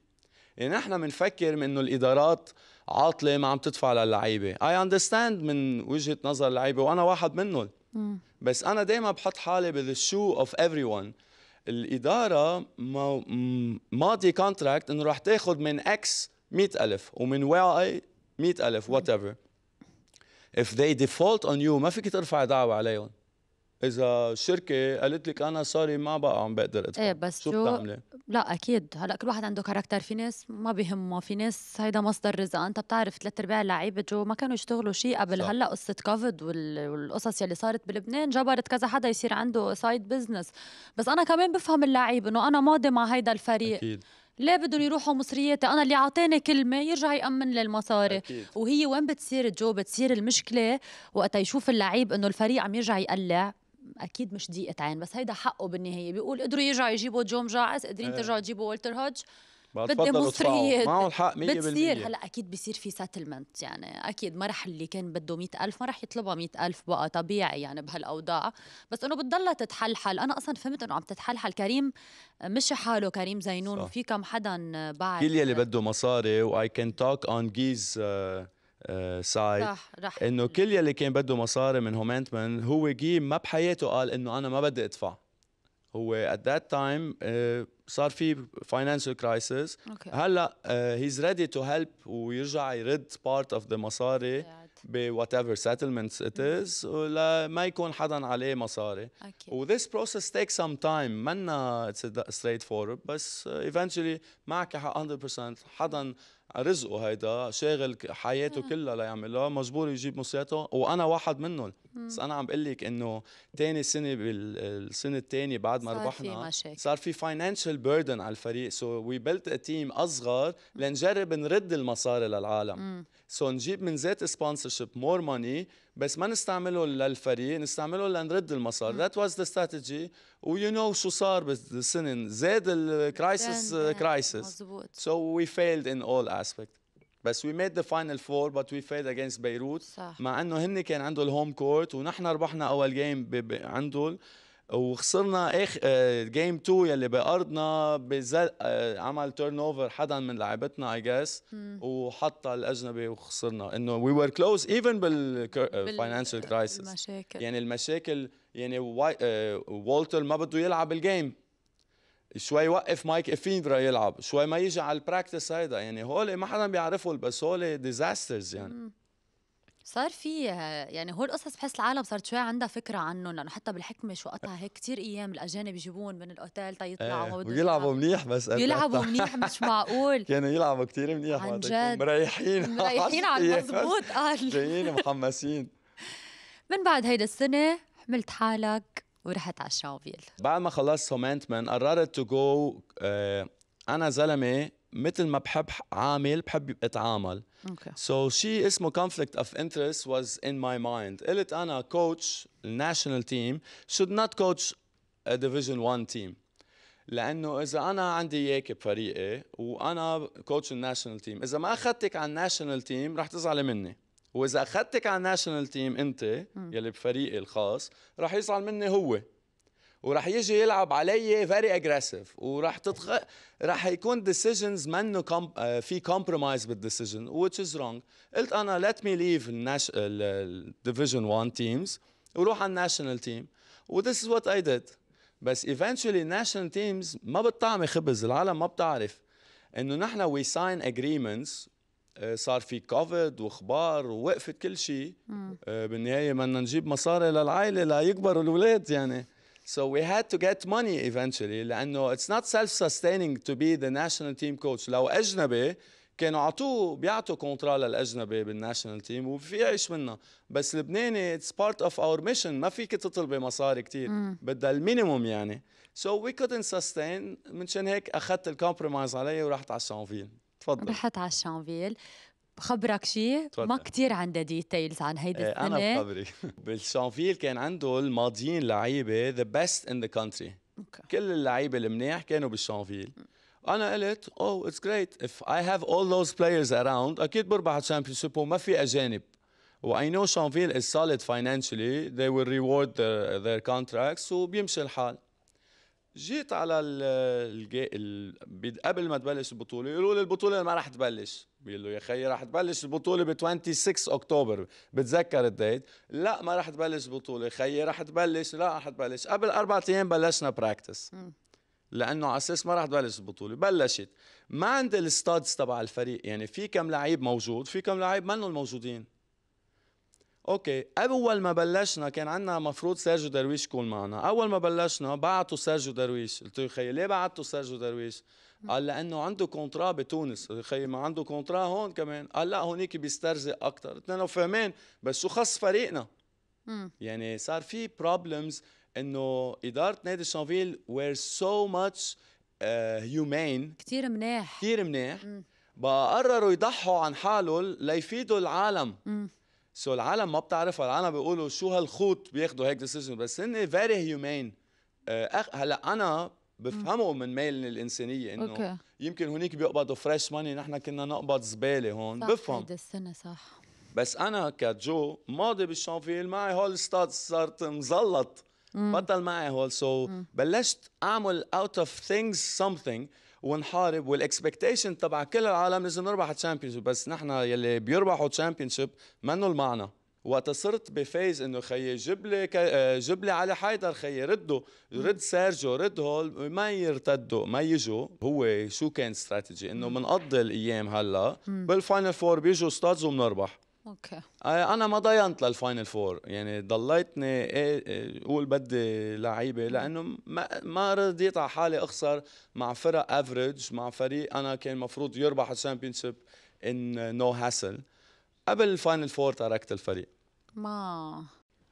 يعني نحن بنفكر من انه الادارات عاطله ما عم تدفع للعيبه اي اندرستاند من وجهه نظر اللعيبه وانا واحد منهم بس انا دائما بحط حالي بذا شو اوف ايفري ون الاداره ماضي كونتراكت انه راح تاخذ من اكس 100000 ومن واي 100000 وات ايفر اف ذي ديفولت اون يو ما فيك ترفع دعوة عليهم اذا شركه قالت لك انا سوري ما بقى عم بقدر ادفع ايه بس شو بتعملي؟ لا اكيد هلا كل واحد عنده كاركتر في ناس ما بهمه في ناس هيدا مصدر رزق انت بتعرف ثلاث ارباع اللعيبه جو ما كانوا يشتغلوا شيء قبل صح. هلا قصه كوفيد والقصص يلي صارت بلبنان جبرت كذا حدا يصير عنده سايد بزنس بس انا كمان بفهم اللعيب انه انا ماضي مع هيدا الفريق أكيد. ليه بدهم يروحوا مصرياتي انا اللي اعطاني كلمه يرجع يامن لي المصاري أكيد. وهي وين بتصير جو بتصير المشكله وقت يشوف اللعيب انه الفريق عم يرجع يقلع اكيد مش ضيقه عين بس هيدا حقه بالنهايه بيقول قدروا يرجعوا يجيبوا جوم جاعس قادرين إيه. ترجعوا تجيبوا والتر هودج بدي مصريات معه الحق 100% بتصير هلا اكيد بيصير في ساتلمنت يعني اكيد ما رح اللي كان بده 100000 ألف ما رح يطلبها 100000 ألف بقى طبيعي يعني بهالاوضاع بس انه بتضلها تتحلحل انا اصلا فهمت انه عم تتحلحل كريم مش حاله كريم زينون صح. وفي كم حدا بعد كل يلي بده مصاري واي كان توك اون جيز سايت آه، راح راح انه كل يلي كان بده مصاري من هومنتمن هو جي ما بحياته قال انه انا ما بدي ادفع هو ات ذات تايم صار في فاينانشال كرايسيس هلا هيز ريدي تو هيلب ويرجع يرد بارت اوف ذا مصاري ب وات ايفر سيتلمنت ات از ما يكون حدا عليه مصاري وذس بروسس تيك سم تايم منا ستريت فورورد بس ايفينشولي معك 100% حدا رزقه هيدا شاغل حياته كلها ليعملها مجبور يجيب موسيقى وانا واحد منهم بس انا عم بقول لك انه ثاني سنه بالسنه الثانيه بعد ما صار ربحنا في صار في فاينانشال بيردن على الفريق سو وي بيلت تيم اصغر لنجرب نرد المصاري للعالم سو so نجيب من ذات سبونسرشيب مور ماني بس ما نستعمله للفريق نستعمله لنرد المسار ذات واز ذا استراتيجي ويو نو شو صار بالسنن زاد الكرايسيس كرايسس سو وي فيلد ان اول اسبيكت بس وي ميد ذا فاينل فور بس وي فيلد اجينست بيروت صح. مع انه هن كان عنده الهوم كورت ونحن ربحنا اول جيم عندهم وخسرنا اخ جيم آه، 2 يلي بارضنا بزل... آه، عمل تيرن اوفر حدا من لعيبتنا اي جاس وحط الاجنبي وخسرنا انه وي وير كلوز ايفن بالفاينانشال كرايسيس المشاكل يعني المشاكل يعني آه، والتر ما بده يلعب الجيم شوي يوقف مايك افيندرا يلعب شوي ما يجي على البراكتس هيدا يعني هول ما حدا بيعرفهم بس هول ديزاسترز يعني مم. صار في يعني هول القصص بحس العالم صارت شوي عندها فكره عنهم لانه حتى بالحكمه شو وقتها هيك كثير ايام الاجانب يجيبون من الاوتيل تيطلعوا ايه ويلعبوا منيح بس يلعبوا منيح مش معقول كانوا يلعبوا كثير منيح عن جد مريحين مريحين على المضبوط قال جايين محمسين من بعد هيدا السنه عملت حالك ورحت على الشانفيل بعد ما خلصت سومنت من قررت تو جو آه، انا زلمه مثل ما بحب عامل بحب اتعامل اوكي سو شيء اسمه كونفليكت اوف انترست واز ان ماي مايند قلت انا كوتش الناشونال تيم شود نوت كوتش ديفيجن 1 تيم لانه اذا انا عندي اياك بفريقي وانا كوتش الناشونال تيم اذا ما اخذتك على الناشونال تيم رح تزعلي مني واذا اخذتك على الناشونال تيم انت يلي بفريقي الخاص رح يزعل مني هو وراح يجي يلعب علي فيري اجريسيف وراح تتخ راح يكون ديسيجنز منه كم... آه، في كومبرومايز بالديسيجن which از رونج قلت انا ليت مي ليف الديفيجن 1 تيمز وروح على الناشونال تيم وذس از وات اي ديد بس ايفينشولي الناشونال تيمز ما بتطعمي خبز العالم ما بتعرف انه نحن وي ساين اجريمنتس صار في كوفيد واخبار ووقفت كل شيء آه، بالنهايه بدنا نجيب مصاري للعائله ليكبروا الاولاد يعني So we had to get money eventually لأنه it's not self-sustaining to be the national team coach لو أجنبي كانوا عطوه بيعطوا كونترا للاجنبي بالناشونال تيم وفي عيش منها بس لبناني it's part of our mission ما فيك تطلبي مصاري كثير بدها المينيموم يعني So we couldn't sustain منشان هيك اخذت الكومبرومايز علي ورحت على الشانفيل تفضل رحت على الشانفيل بخبرك شيء ما كتير عنده ديتيلز عن هيدي إيه، السنه انا بخبرك بالشانفيل كان عنده الماضيين لعيبه ذا بيست ان ذا كونتري كل اللعيبه المنيح كانوا بالشانفيل انا قلت اوه اتس جريت اف اي هاف اول ذوز بلايرز اراوند اكيد بربح الشامبيونشيب وما في اجانب واي نو شانفيل از سوليد فاينانشلي ذي ويل ريورد ذير كونتراكتس وبيمشي الحال جيت على ال قبل ما تبلش البطوله يقولوا لي البطوله ما رح تبلش بيقول له يا خيي رح تبلش البطوله ب 26 اكتوبر بتذكر الديت لا ما رح تبلش البطوله خيي رح تبلش لا رح تبلش قبل اربع ايام بلشنا براكتس لانه على اساس ما راح تبلش البطوله بلشت ما عندي الستادز تبع الفريق يعني في كم لعيب موجود في كم لعيب منهم موجودين اوكي اول ما بلشنا كان عندنا مفروض سيرجيو درويش يكون معنا اول ما بلشنا بعتوا سيرجيو درويش قلت له خيي ليه بعتوا سيرجيو درويش قال لانه عنده كونترا بتونس خيي ما عنده كونترا هون كمان قال لا هونيك بيسترزق اكثر قلت له فهمان بس شو خص فريقنا يعني صار في بروبلمز انه اداره نادي شانفيل وير سو ماتش آه، هيومين كثير مناح كثير مناح بقى قرروا يضحوا عن حالهم ليفيدوا العالم مم. سو so العالم ما بتعرف العالم بيقولوا شو هالخوت بياخذوا هيك ديسيجن بس هن فيري هيومين آه، هلا انا بفهمه من ميل الانسانيه انه يمكن هنيك بيقبضوا فريش ماني نحن كنا نقبض زباله هون صح بفهم صح السنه صح بس انا كجو ماضي بالشانفيل معي هول ستاد صرت مزلط بطل معي هول سو so بلشت اعمل اوت اوف ثينجز سمثينج ونحارب والاكسبكتيشن تبع كل العالم لازم نربح تشامبيونز بس نحن يلي بيربحوا تشامبيونشيب منو المعنى وقت صرت بفيز انه خيي جيب لي آه، جيب لي علي حيدر خيي رده رد سيرجيو رد هول ما يرتدوا ما يجوا هو شو كان استراتيجي انه بنقضي الايام هلا بالفاينل فور بيجوا ستادز وبنربح اوكي آه، انا ما ضينت للفاينل فور يعني ضليتني إيه، إيه، اقول قول بدي لعيبه لانه ما ما رضيت على حالي اخسر مع فرق افريج مع فريق انا كان المفروض يربح الشامبيونشيب ان نو هاسل قبل الفاينل فور تركت الفريق ما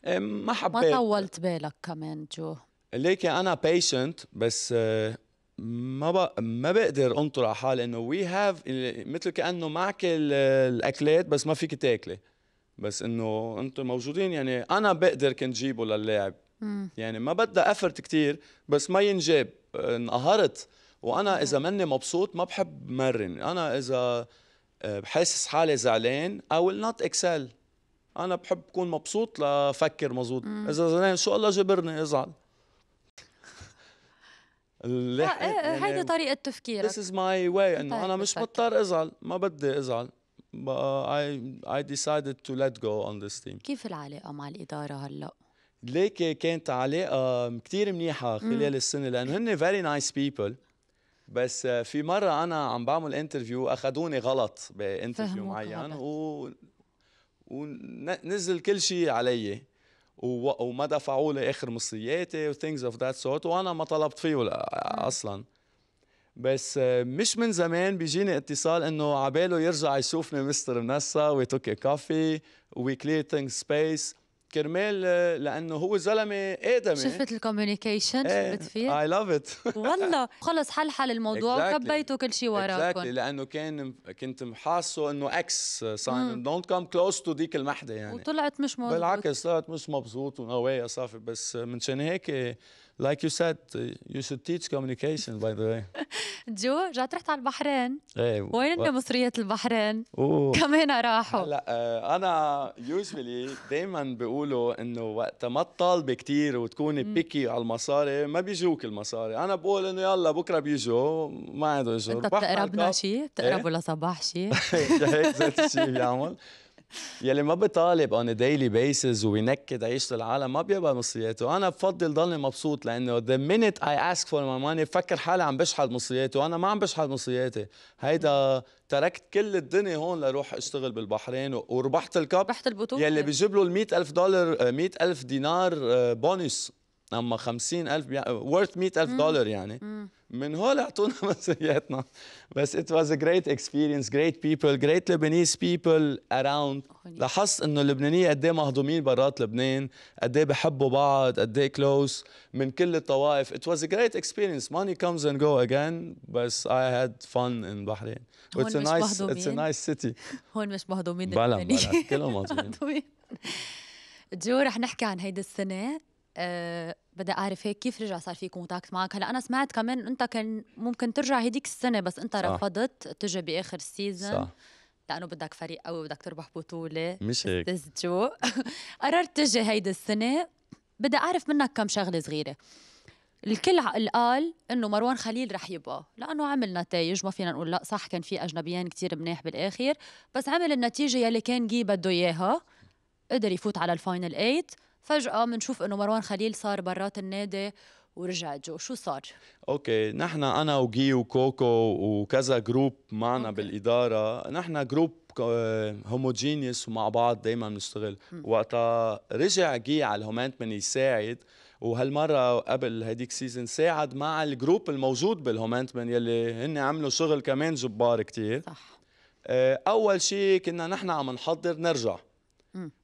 إيه، ما حبيت ما طولت بالك كمان جو ليك انا بيشنت بس آه، ما ما بقدر انطر على حالي انه وي هاف مثل كانه معك الاكلات بس ما فيك تاكلي بس انه انتم موجودين يعني انا بقدر كنت جيبه للاعب يعني ما بدها افرت كتير بس ما ينجاب انقهرت وانا اذا مني مبسوط ما بحب مرن انا اذا آه، بحسس حالي زعلان اي ويل نوت اكسل انا بحب اكون مبسوط لافكر مزبوط اذا زعلان شو الله جبرني ازعل آه، آه، آه، هيدي طريقه تفكيرك This is my way انه طيب، انا مش مضطر ازعل ما بدي ازعل I, I decided to let go on this team كيف العلاقه مع الاداره هلا؟ ليك كانت علاقه كثير منيحه خلال السنه لانه هن very nice people بس في مره انا عم بعمل انترفيو اخذوني غلط بانترفيو معين و ونزل كل شيء علي وما دفعوا لي اخر مصرياتي وثينجز اوف ذات سورت وانا ما طلبت فيه اصلا بس آه، مش من زمان بيجيني اتصال انه عباله يرجع يشوفني مستر منسا وي توك كافي وي كلير ثينجز سبيس كرمال آه، لانه هو زلمه ادمي شفت الكوميونيكيشن شفت فيه اي لاف ات والله خلص حلحل الموضوع exactly. وكبيتوا كل شيء وراكم exactly. لانه كان كنت محاسه انه اكس سايمون دونت كم كلوز تو ديك المحده يعني وطلعت مش مبسوط بالعكس طلعت مش مبسوط ونوايا صافي بس من شان هيك like you said, uh, you should teach communication by the way. جو رجعت رحت على البحرين ايه وين و... مصرية البحرين؟ أوه. كمان راحوا هلا آه انا يوجولي دائما بيقولوا انه وقت ما تطالبي كثير وتكوني بيكي على المصاري ما بيجوك المصاري، انا بقول انه يلا بكره بيجوا ما عاد اجر انت بتقربنا شيء؟ بتقربوا إيه؟ لصباح شيء؟ هيك ذات الشيء بيعمل يلي ما بطالب اون ديلي بيسز وينكد عيشه العالم ما بيبقى مصرياته انا بفضل ضلني مبسوط لانه ذا مينيت اي اسك فور ماي ماني بفكر حالي عم بشحد مصرياتي وانا ما عم بشحد مصرياتي هيدا تركت كل الدنيا هون لروح اشتغل بالبحرين وربحت الكاب ربحت البطوله يلي بيجيب له ال 100000 دولار 100000 آه، دينار بونس آه، اما 50000 ورث 100000 دولار يعني من هول اعطونا مسؤولياتنا بس ات واز ا جريت اكسبيرينس جريت بيبل جريت لبنانيز بيبل اراوند لاحظت انه اللبنانيين قد ايه مهضومين برات لبنان قد ايه بحبوا بعض قد ايه كلوز من كل الطوائف ات واز ا جريت اكسبيرينس ماني كومز اند جو اجين بس اي هاد فن ان البحرين اتس ا نايس اتس ا نايس سيتي هون مش مهضومين اللبنانيين كلهم مهضومين جو رح نحكي عن هيدي السنه أه بدي اعرف هيك كيف رجع صار في كونتاكت معك هلا انا سمعت كمان انت كان ممكن ترجع هديك السنه بس انت صح. رفضت تجي باخر السيزون صح لانه بدك فريق قوي بدك تربح بطوله مش هيك تزجو قررت تجي هيدي السنه بدي اعرف منك كم شغله صغيره الكل قال انه مروان خليل رح يبقى لانه عمل نتائج ما فينا نقول لا صح كان في اجنبيين كتير مناح بالاخر بس عمل النتيجه يلي كان جي بده اياها قدر يفوت على الفاينل 8 فجأة بنشوف إنه مروان خليل صار برات النادي ورجع جو شو صار؟ اوكي نحن انا وجي وكوكو وكذا جروب معنا أوكي. بالاداره نحن جروب هوموجينيس ومع بعض دائما بنشتغل وقتها رجع جي على الهومنت من يساعد وهالمره قبل هديك سيزن ساعد مع الجروب الموجود من يلي هن عملوا شغل كمان جبار كتير صح آه، اول شيء كنا نحن عم نحضر نرجع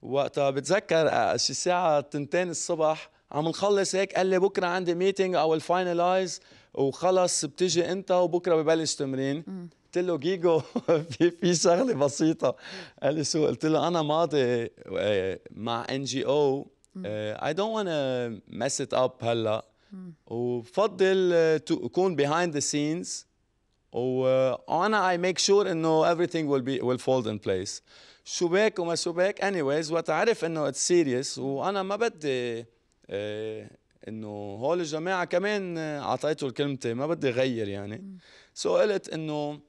وقتها بتذكر آه، شي ساعه تنتين الصبح عم نخلص هيك قال لي بكره عندي ميتنج او الفاينلايز وخلص بتجي انت وبكره ببلش تمرين قلت له جيجو في في شغله بسيطه قال لي شو قلت له انا ماضي آه، مع ان جي او اي دونت ونا مس ات اب هلا وبفضل تكون بيهايند ذا سينز وانا اي ميك شور انه everything will be will fold in place شباك وما شباك anyways وقت عرف انه اتس سيريس وانا ما بدي إيه انه هول الجماعه كمان اعطيته الكلمتي ما بدي اغير يعني سو قلت انه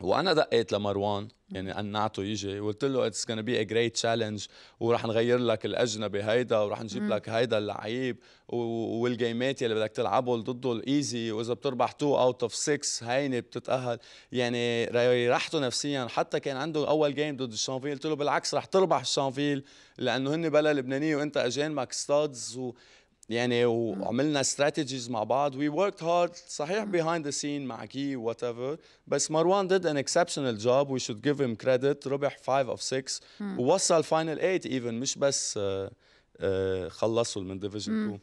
وانا دقيت لمروان يعني قنعته يجي قلت له اتس gonna بي ا جريت تشالنج وراح نغير لك الاجنبي هيدا وراح نجيب لك هيدا اللعيب والجيمات اللي بدك تلعبه ضده الايزي واذا بتربح 2 اوت اوف 6 هينه بتتاهل يعني ريحته نفسيا حتى كان عنده اول جيم ضد الشانفيل قلت له بالعكس رح تربح الشانفيل لانه هن بلا لبنانيه وانت اجانبك ستادز و يعني وعملنا استراتيجيز مع بعض وي وركت هارد صحيح بيهايند ذا سين مع كي وات ايفر بس مروان ديد ان اكسبشنال جوب وي شود جيف هيم كريدت ربح 5 اوف 6 ووصل فاينل 8 ايفن مش بس آه، آه، خلصوا من ديفيجن 2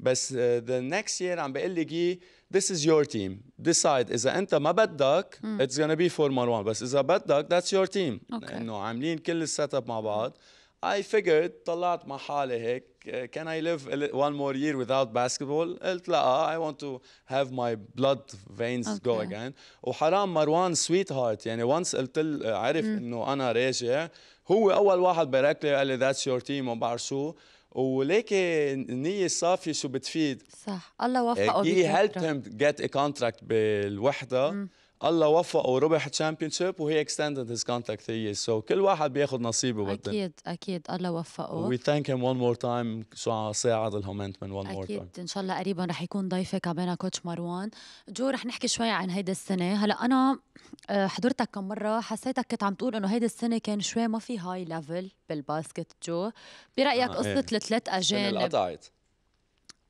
بس ذا نكست يير عم بيقول لي جي ذيس از يور تيم ديسايد اذا انت ما بدك اتس غانا بي فور مروان بس اذا بدك ذاتس يور تيم انه عاملين كل السيت اب مع بعض اي فيجرد طلعت مع حالي هيك can I live one more year without basketball قلت لا آه، I want to have my blood veins okay. go again وحرام مروان سويت هارت يعني once قلت عرف انه انا راجع هو اول واحد بارك لي قال لي ذاتس يور تيم وما بعرف شو وليكي النية الصافية شو بتفيد صح الله وفقه هي helped هيم جيت ا كونتراكت بالوحدة مم. الله وفقه وربح تشامبيونشيب وهي اكستندد هيز كونتاكت هي سو كل واحد بياخذ نصيبه بالدنيا اكيد اكيد الله وفقه وي ثانك هيم ون مور تايم ساعد من ون مور تايم اكيد ان شاء الله قريبا رح يكون ضيفه كمان كوتش مروان جو رح نحكي شوي عن هيدا السنه هلا انا آه، حضرتك كم مره حسيتك كنت عم تقول انه هيدا السنه كان شوي ما في هاي ليفل بالباسكت جو برايك آه قصه الثلاث إيه. اجانب قطعت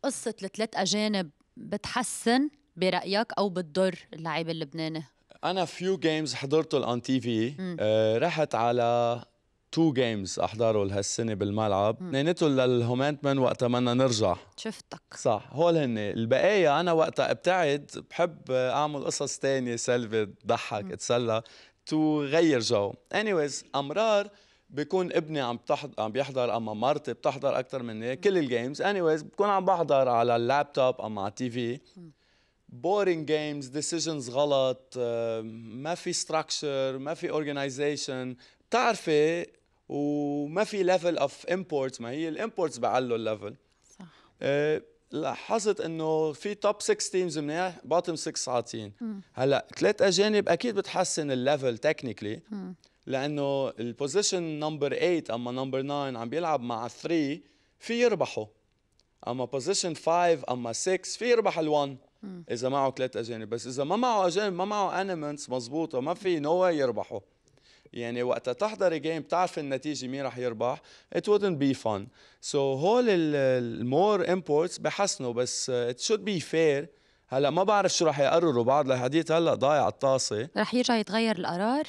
قصه الثلاث اجانب بتحسن برايك او بتضر اللاعب اللبناني انا فيو جيمز حضرته الان تي في رحت على تو جيمز احضره هالسنه بالملعب اثنيناتهم للهومنتمن وقتها بدنا نرجع شفتك صح هول هن البقايا انا وقتها ابتعد بحب اعمل قصص تانية سلفة ضحك اتسلى تو غير جو انيويز امرار بكون ابني عم عم بيحضر اما مرتي بتحضر اكثر مني كل الجيمز انيويز بكون عم بحضر على اللابتوب اما على التي في بورينج جيمز ديسيجنز غلط آه، ما في ستراكشر ما في اورجنايزيشن بتعرفي وما في ليفل اوف امبورتس ما هي الامبورتس بعلو الليفل صح آه، لاحظت انه في توب 6 تيمز منيح باتم 6 ساعتين هلا ثلاث اجانب اكيد بتحسن الليفل تكنيكلي لانه البوزيشن نمبر 8 اما نمبر 9 عم بيلعب مع 3 في يربحوا اما بوزيشن 5 اما 6 في يربح ال1 اذا معه ثلاث اجانب بس اذا ما معه اجانب ما معه انيمنتس مزبوطه ما في نو يربحوا يعني وقتها تحضري جيم بتعرفي النتيجه مين رح يربح ات wouldn't بي فان سو هول المور امبورتس بحسنوا بس ات شود بي فير هلا ما بعرف شو رح يقرروا بعض الحديث هلا ضايع الطاسه رح يرجع يتغير القرار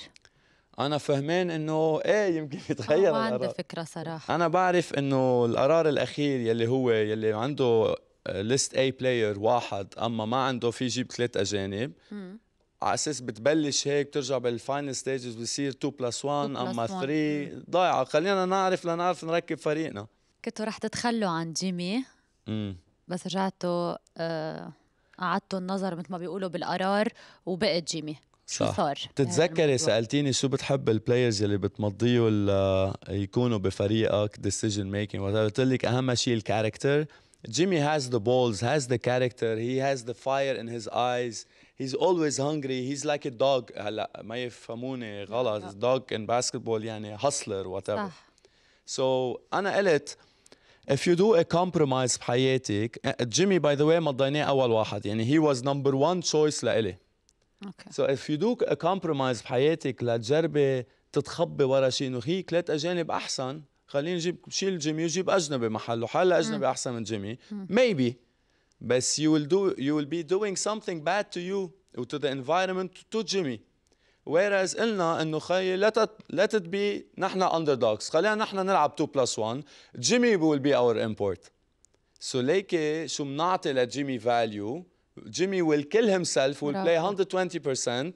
انا فهمان انه ايه يمكن يتغير القرار ما عندي فكره صراحه انا بعرف انه القرار الاخير يلي هو يلي عنده ليست اي بلاير واحد اما ما عنده في يجيب ثلاث اجانب على اساس بتبلش هيك بترجع بالفاينل ستيجز بصير 2 بلس 1 اما 3 ضايعه خلينا نعرف لنعرف نركب فريقنا كنتوا رح تتخلوا عن جيمي مم. بس رجعتوا آه قعدتوا النظر مثل ما بيقولوا بالقرار وبقت جيمي شو صار؟ بتتذكري يعني سالتيني شو بتحب البلايرز اللي بتمضيه يكونوا بفريقك ديسيجن ميكينج قلت لك اهم شيء الكاركتر Jimmy has the balls, has the character, he has the fire in his eyes. He's always hungry. He's like a dog. هلا ما يفهموني Dog in basketball Yani hustler whatever. So Anna elit. if you do a compromise بحياتك جيمي باي ذا واي مضيناه أول واحد يعني he was number one choice لإلي. Okay. So if you do a compromise بحياتك لتجربي تتخبي ورا شيء انه هيك ثلاث اجانب احسن خلينا نجيب شيل جيمي وجيب اجنبي محله حل اجنبي احسن من جيمي ميبي بس يو ويل دو يو ويل بي دوينغ سمثينغ باد تو يو تو ذا انفايرمنت تو جيمي ويرز قلنا انه خي ليت ليت ات بي نحن اندر دوكس خلينا نحن نلعب 2 بلس 1 جيمي ويل بي اور امبورت سو ليك شو بنعطي لجيمي فاليو جيمي ويل كيل هيم سيلف ويل بلاي 120%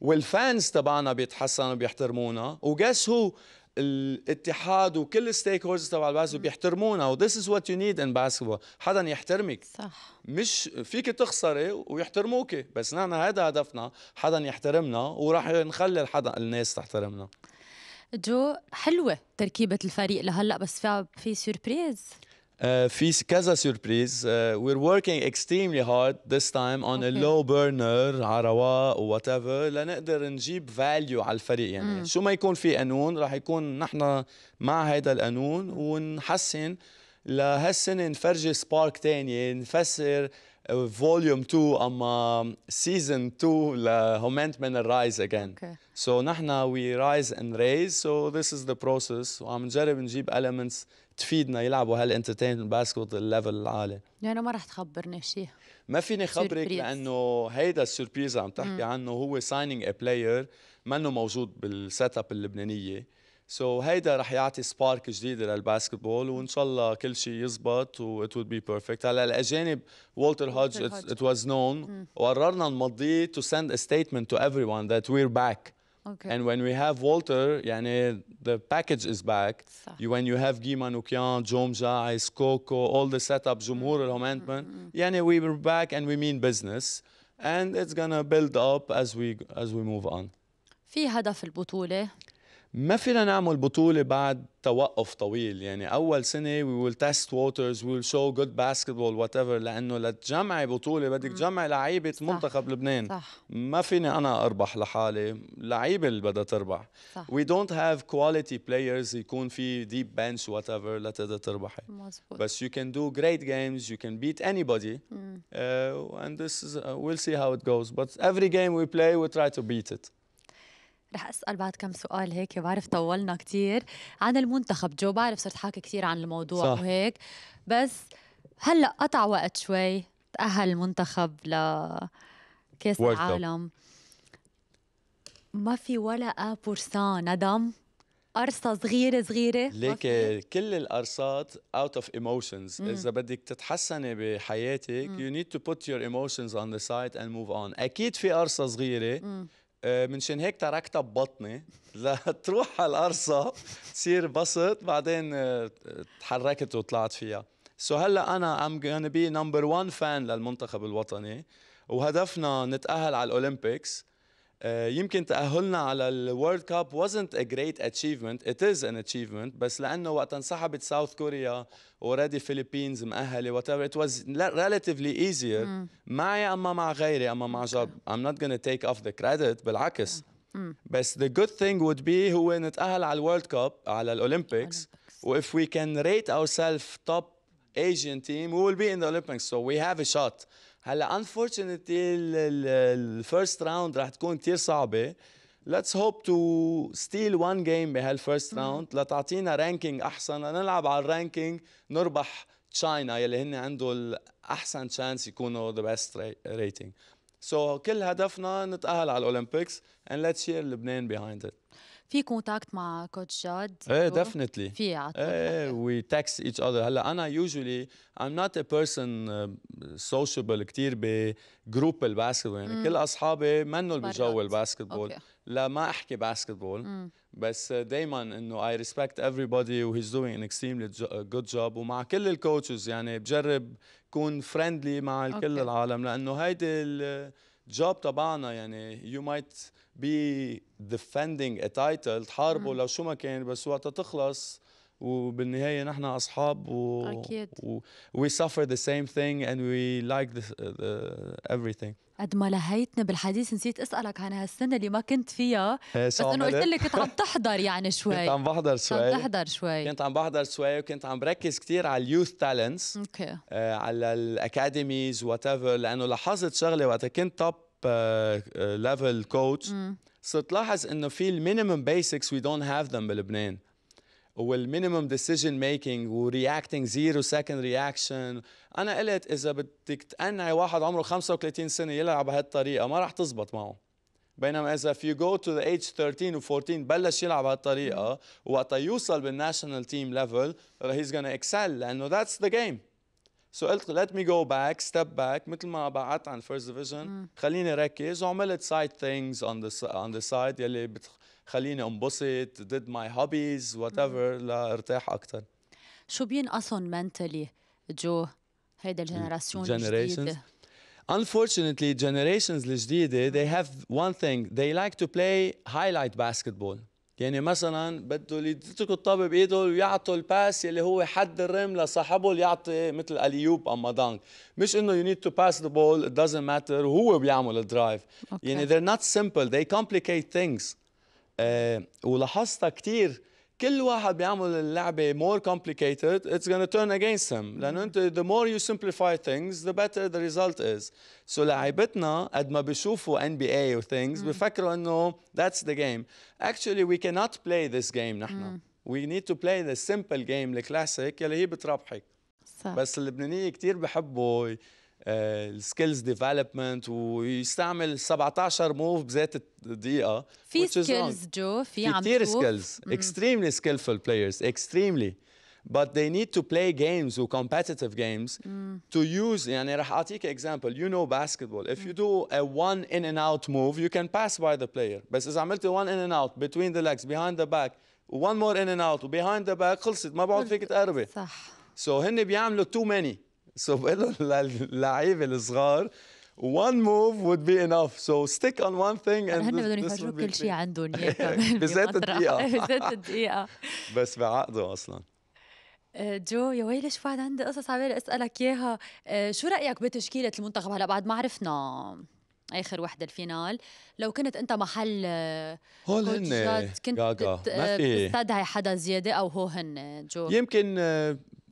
والفانز تبعنا بيتحسنوا بيحترمونا وجس هو الاتحاد وكل الستيك هولدرز تبع الباسكتبول بيحترمونا وذيس از وات يو نيد ان باسكتبول حدا يحترمك صح مش فيك تخسري ويحترموك بس نحن هذا هدفنا حدا يحترمنا وراح نخلي حدا الناس تحترمنا جو حلوه تركيبه الفريق لهلا بس في في سيربريز في كذا سيربريز وير وركينج اكستريملي هارد ذس تايم اون ا لو بيرنر على رواق وات ايفر لنقدر نجيب فاليو على الفريق يعني mm. شو ما يكون في قانون رح يكون نحن مع هذا القانون ونحسن لهالسنه نفرجي سبارك تانية نفسر فوليوم 2 اما سيزون 2 لهومنت من الرايز اجين سو نحن وي رايز اند ريز سو ذس از ذا بروسس وعم نجرب نجيب elements تفيدنا يلعبوا هالانترتينمنت باسكت الليفل العالي يعني ما رح تخبرني شيء ما فيني خبرك لانه هيدا السربريز عم تحكي مم. عنه هو ساينينج ا بلاير منه موجود بالست اب اللبنانيه سو so, هيدا رح يعطي سبارك جديده للباسكتبول وان شاء الله كل شيء يزبط وات وود بي بيرفكت هلا الاجانب والتر هودج ات واز نون وقررنا نمضيه تو سند ا ستيتمنت تو ايفري ون ذات وير باك Okay. And when we have Walter, yani the package is back. You, when you have Guy Manoukian, Jomja, Ice Coco, all the setup, جمهور الهومنتمن, mm-hmm, mm-hmm. yani we were back and we mean business. And it's gonna build up as we as we move on. في هدف البطولة ما فينا نعمل بطولة بعد توقف طويل يعني أول سنة we will test waters we will show good basketball whatever لأنه لتجمعي بطولة بدك تجمعي لعيبة منتخب لبنان صح. ما فيني أنا أربح لحالي لعيبة اللي بدها تربح صح. we don't have quality players يكون في deep bench whatever لتقدر تربحي مزبوط. بس you can do great games you can beat anybody uh, and this is uh, we'll see how it goes but every game we play we try to beat it رح اسال بعد كم سؤال هيك بعرف طولنا كثير عن المنتخب جو بعرف صرت حاكي كثير عن الموضوع صح. وهيك بس هلا قطع وقت شوي تاهل المنتخب لكاس العالم ما في ولا ابورسان ندم قرصة صغيرة صغيرة ليك كل القرصات out of emotions مم. إذا بدك تتحسني بحياتك مم. you need to put your emotions on the side and move on أكيد في قرصة صغيرة مم. آه، منشان هيك تركتها ببطني لتروح على القرصة تصير بسط بعدين آه، تحركت وطلعت فيها سو so هلا انا ام غانا بي نمبر 1 فان للمنتخب الوطني وهدفنا نتأهل على الاولمبيكس يمكن تأهلنا على World كاب wasn't a great achievement it is an achievement بس لأنه وقت انسحبت ساوث كوريا already Philippines مأهلة whatever it was relatively easier mm. معي أما مع غيري أما مع جاب I'm not gonna take off the credit بالعكس mm. بس the good thing would be هو نتأهل على الورلد كاب على الأولمبيكس و if we can rate ourselves top Asian team we will be in the Olympics so we have a shot هلا انفورشنتلي الفيرست راوند رح تكون كثير صعبه ليتس هوب تو ستيل وان جيم بهالفيرست راوند لتعطينا رانكينج احسن لنلعب على الرانكينج نربح تشاينا يلي هن عنده احسن تشانس يكونوا ذا بيست ريتنج سو كل هدفنا نتاهل على الاولمبيكس اند ليتس شير لبنان بيهايند ات في كونتاكت مع كوتش جاد ايه ديفنتلي في آه، ايه وي تكست ايتش اذر هلا انا يوجولي ام نوت ا بيرسون سوشيبل كثير بجروب الباسكتبول يعني م. كل اصحابي منهم بجو الباسكتبول لا ما احكي باسكتبول بس دائما انه اي ريسبكت بودي وهيز دوينغ ان اكستريملي جود جوب ومع كل الكوتشز يعني بجرب كون فريندلي مع كل العالم لانه هيدي جوب تبعنا يعني يو مايت بي ديفندينج ا تايتل تحاربه لو شو ما كان بس وقتها تخلص وبالنهايه نحن اصحاب و اكيد وي سفر ذا سيم ثينج اند وي لايك everything قد ما لهيتنا بالحديث نسيت اسالك عن هالسنه اللي ما كنت فيها بس انه قلت لك كنت عم تحضر يعني شوي كنت عم بحضر شوي كنت عم تحضر شوي كنت عم بحضر شوي وكنت عم بركز كثير على اليوث تالنتس اوكي آه، على الاكاديميز وات ايفر لانه لاحظت شغله وقت كنت توب ليفل كوتش صرت لاحظ انه في المينيمم بيسكس وي دونت هاف ذم بلبنان وال minimum decision making reacting zero second reaction أنا قلت إذا بدك تقنعي واحد عمره 35 سنة يلعب بهالطريقة ما راح تزبط معه بينما إذا if you go to the age 13 or 14 بلش يلعب بهالطريقة وقت يوصل بالناشونال تيم ليفل he's gonna excel and that's the game so, let me go back step back مثل ما بعت عن first division خليني ركز وعملت side things on the side يلي بتخ... خليني انبسط did my hobbies whatever لارتاح اكثر شو بينقصهم mentally جو هيدا الجنراسيون الجديده Unfortunately, generations الجديدة they have one thing they like to play highlight basketball. يعني مثلا بده اللي يتركوا الطابة بايده ويعطوا الباس يلي هو حد الرم لصاحبه اللي يعطي مثل اليوب اما دانك مش انه يو نيد تو باس ذا بول it doesn't matter هو بيعمل الدرايف okay. يعني they're not simple they complicate things آه، ولاحظتها كثير كل واحد بيعمل اللعبه مور كومبليكيتد اتس غانا تيرن اجينست هيم لانه انت ذا مور يو سمبليفاي ثينجز ذا بيتر ذا ريزلت از سو لعيبتنا قد ما بيشوفوا ان بي اي وثينجز بفكروا انه ذاتس ذا جيم اكشلي وي كانت بلاي ذيس جيم نحن وي نيد تو بلاي ذا سمبل جيم الكلاسيك يلي هي بتربحك صح بس اللبنانيه كثير بحبوا السكيلز ديفلوبمنت ويستعمل 17 موف بذات الدقيقه في سكيلز جو في عم كثير سكيلز extremely skillful players extremely but they need to play games و competitive games mm. to use يعني رح اعطيك example you know basketball if you do a one in and out move you can pass by the player بس اذا عملت one in and out between the legs behind the back one more in and out behind the back خلصت ما بقعد فيك تقربي صح so هن بيعملوا too many سو بقول لهم للعيبه الصغار one move would be enough so stick on one thing and هن بدهم يفرجوا كل شيء عندهم بذات الدقيقة بذات الدقيقة بس بعقده أصلا آه، جو يا ويلي شو بعد عندي قصص عبالي اسالك اياها آه، شو رايك بتشكيله المنتخب هلا بعد ما عرفنا اخر وحده الفينال لو كنت انت محل آه، هول هن كنت تستدعي حدا زياده او هو هن جو يمكن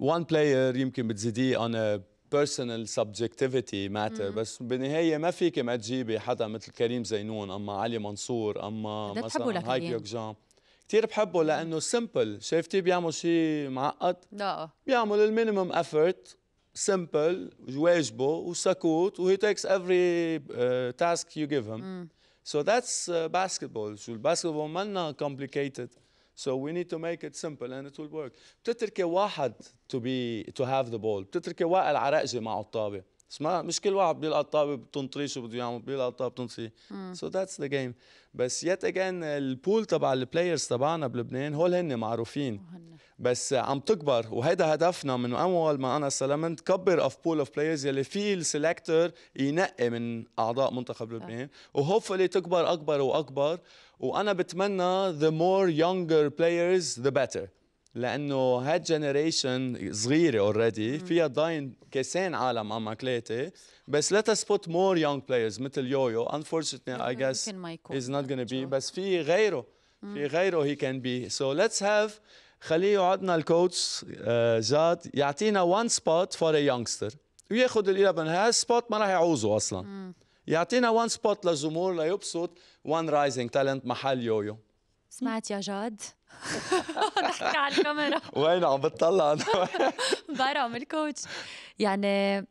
وان بلاير يمكن بتزيديه اون بيرسونال سبجكتيفيتي ماتر بس بالنهايه ما فيك ما تجيبي حدا مثل كريم زينون اما علي منصور اما مثلا هايك يوك جان كثير بحبه لانه سمبل شايفتيه بيعمل شيء معقد لا بيعمل المينيمم افورت سمبل واجبه وسكوت وهي تيكس افري تاسك يو جيف هيم سو ذاتس باسكتبول شو الباسكتبول منا كومبليكيتد So we need to make it simple and it will work. بتتركي واحد to be to have the ball، بتتركي وائل على معه الطابة. اسمع مش كل واحد بيلقى الطابة بتنطريش شو بده يعمل، بيلقى الطابة بتنطري. So that's the game. بس yet again البول تبع البلايرز تبعنا بلبنان هول هن معروفين. بس عم تكبر وهيدا هدفنا من اول ما انا استلمت كبر اوف بول اوف بلايرز يلي في السلكتور ينقي من اعضاء منتخب آه. لبنان وهوبفلي تكبر اكبر واكبر وانا بتمنى the more younger players the better لانه هاد جنريشن صغيره اوريدي فيها ضاين كاسين عالم اما ثلاثه بس لا بوت مور يونغ بلايرز مثل يويو unfortunately I guess is not gonna be بس في غيره في غيره he can be so let's have خليه يقعدنا الكوتش آه، جاد يعطينا وان سبوت فور ا يونغستر وياخذ ال 11 سبوت ما راح يعوزه اصلا يعطينا وان سبوت للجمهور ليبسط وان رايزنج تالنت محل يويو سمعت يا جاد نحكي على الكاميرا وين عم بتطلع انا برا الكوتش يعني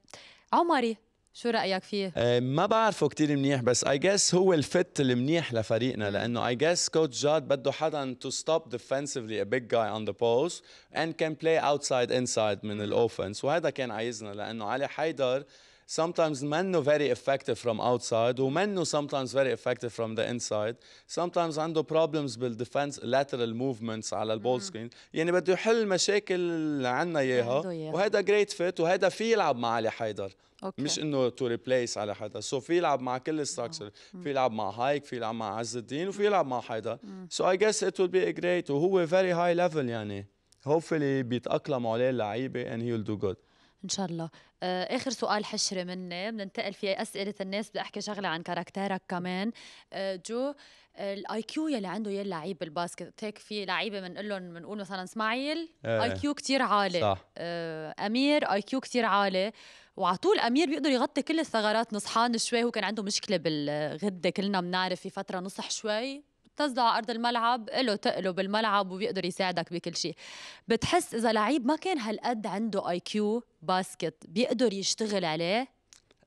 عمري شو رايك فيه؟ أه ما بعرفه كتير منيح بس اي جس هو الفت المنيح لفريقنا لانه اي جس كوتش جاد بده حدا تو ستوب ديفنسفلي ا بيج جاي اون ذا بوست اند كان بلاي اوتسايد انسايد من الاوفنس وهذا كان عايزنا لانه علي حيدر sometimes منه very effective from outside ومنه sometimes very effective from the inside sometimes عنده problems defense lateral movements على البول سكرين يعني بده يحل مشاكل اللي عنا اياها وهذا جريت فيت وهذا في يلعب مع علي حيدر أوكي. مش انه تو ريبليس على حدا سو so في يلعب مع كل الستراكشر في يلعب مع هايك في يلعب مع عز الدين وفي يلعب مع حيدر سو اي جيس ات ويل بي جريت وهو فيري هاي ليفل يعني hopefully بيتاقلموا عليه اللعيبه and will do good ان شاء الله آه، اخر سؤال حشره مني بننتقل في اسئله الناس بدي احكي شغله عن كاركترك كمان آه، جو آه، الاي كيو يلي عنده يا لعيب بالباسكت هيك في لعيبه بنقول لهم بنقول مثلا اسماعيل اي كيو كثير عالي صح. آه، امير اي كيو كثير عالي وعلى طول امير بيقدر يغطي كل الثغرات نصحان شوي هو كان عنده مشكله بالغده كلنا بنعرف في فتره نصح شوي تصدع ارض الملعب له تقله بالملعب وبيقدر يساعدك بكل شيء بتحس اذا لعيب ما كان هالقد عنده اي كيو باسكت بيقدر يشتغل عليه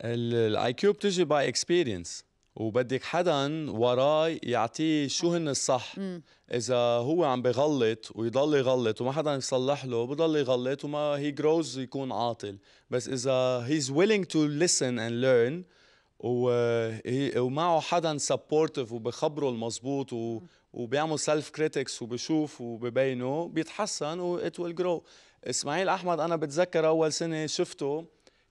الاي كيو بتجي باي اكسبيرينس وبدك حدا وراه يعطيه شو هن الصح م. اذا هو عم بغلط ويضل يغلط وما حدا يصلح له بضل يغلط وما هي جروز يكون عاطل بس اذا هيز ويلينج تو ليسن اند ليرن ومعه حدا سبورتيف وبخبره المزبوط و... وبيعمل سيلف كريتكس وبشوف وببينه بيتحسن وات ويل جرو اسماعيل احمد انا بتذكر اول سنه شفته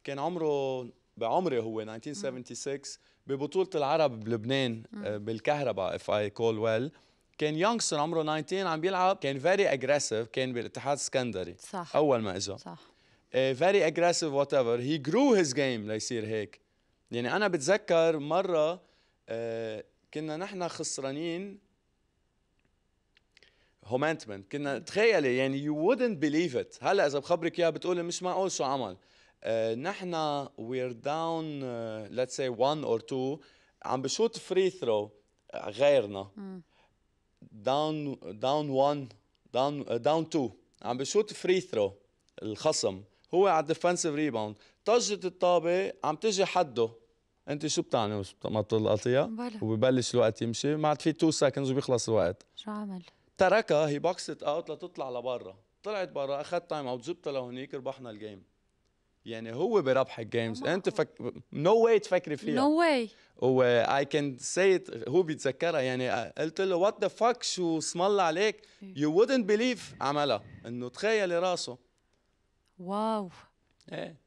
كان عمره بعمري هو 1976 ببطوله العرب بلبنان آه، بالكهرباء اف اي كول ويل كان يونغسون عمره 19 عم بيلعب كان فيري اجريسيف كان بالاتحاد السكندري صح اول ما اجى صح فيري اجريسيف وات ايفر هي جرو هيز جيم ليصير هيك يعني انا بتذكر مره آه، كنا نحن خسرانين هومنتمن كنا تخيلي يعني يو wouldn't بيليف ات هلا اذا بخبرك اياها بتقولي مش معقول شو عمل آه، نحن وي ار داون ليتس سي 1 اور 2 عم بشوت فري ثرو آه، غيرنا داون داون 1 داون داون 2 عم بشوت فري ثرو الخصم هو على الديفنسيف ريباوند طجت الطابه عم تجي حده انت شو بتعني ما بتلقطيها وببلش الوقت يمشي ما عاد في تو سكندز وبيخلص الوقت شو عمل؟ تركها هي بوكست اوت لتطلع لبرا طلعت برا اخذت تايم اوت جبتها لهنيك ربحنا الجيم يعني هو بربح الجيمز انت فك نو no واي تفكري فيها نو واي و اي كان سي هو بيتذكرها يعني قلت له وات ذا فاك شو اسم الله عليك يو ودنت بليف عملها انه تخيلي راسه واو ايه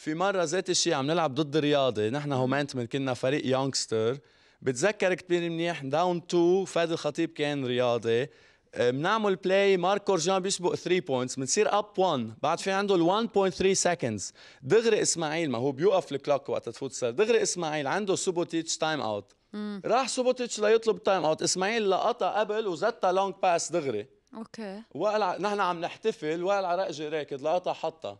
في مره ذات الشيء عم نلعب ضد رياضي نحن همانت من كنا فريق يونغستر بتذكر كتير منيح داون تو فادي الخطيب كان رياضي آه، بنعمل بلاي ماركو كورجان بيسبق 3 بوينتس بنصير اب 1 بعد في عنده ال 1.3 سكندز دغري اسماعيل ما هو بيوقف الكلوك وقت تفوت صار دغري اسماعيل عنده سوبوتيتش تايم اوت راح سوبوتيتش ليطلب تايم اوت اسماعيل لقطها قبل وزتها لونج باس دغري اوكي وقلع نحن عم نحتفل وقلع رأجي راكد لقطها حطها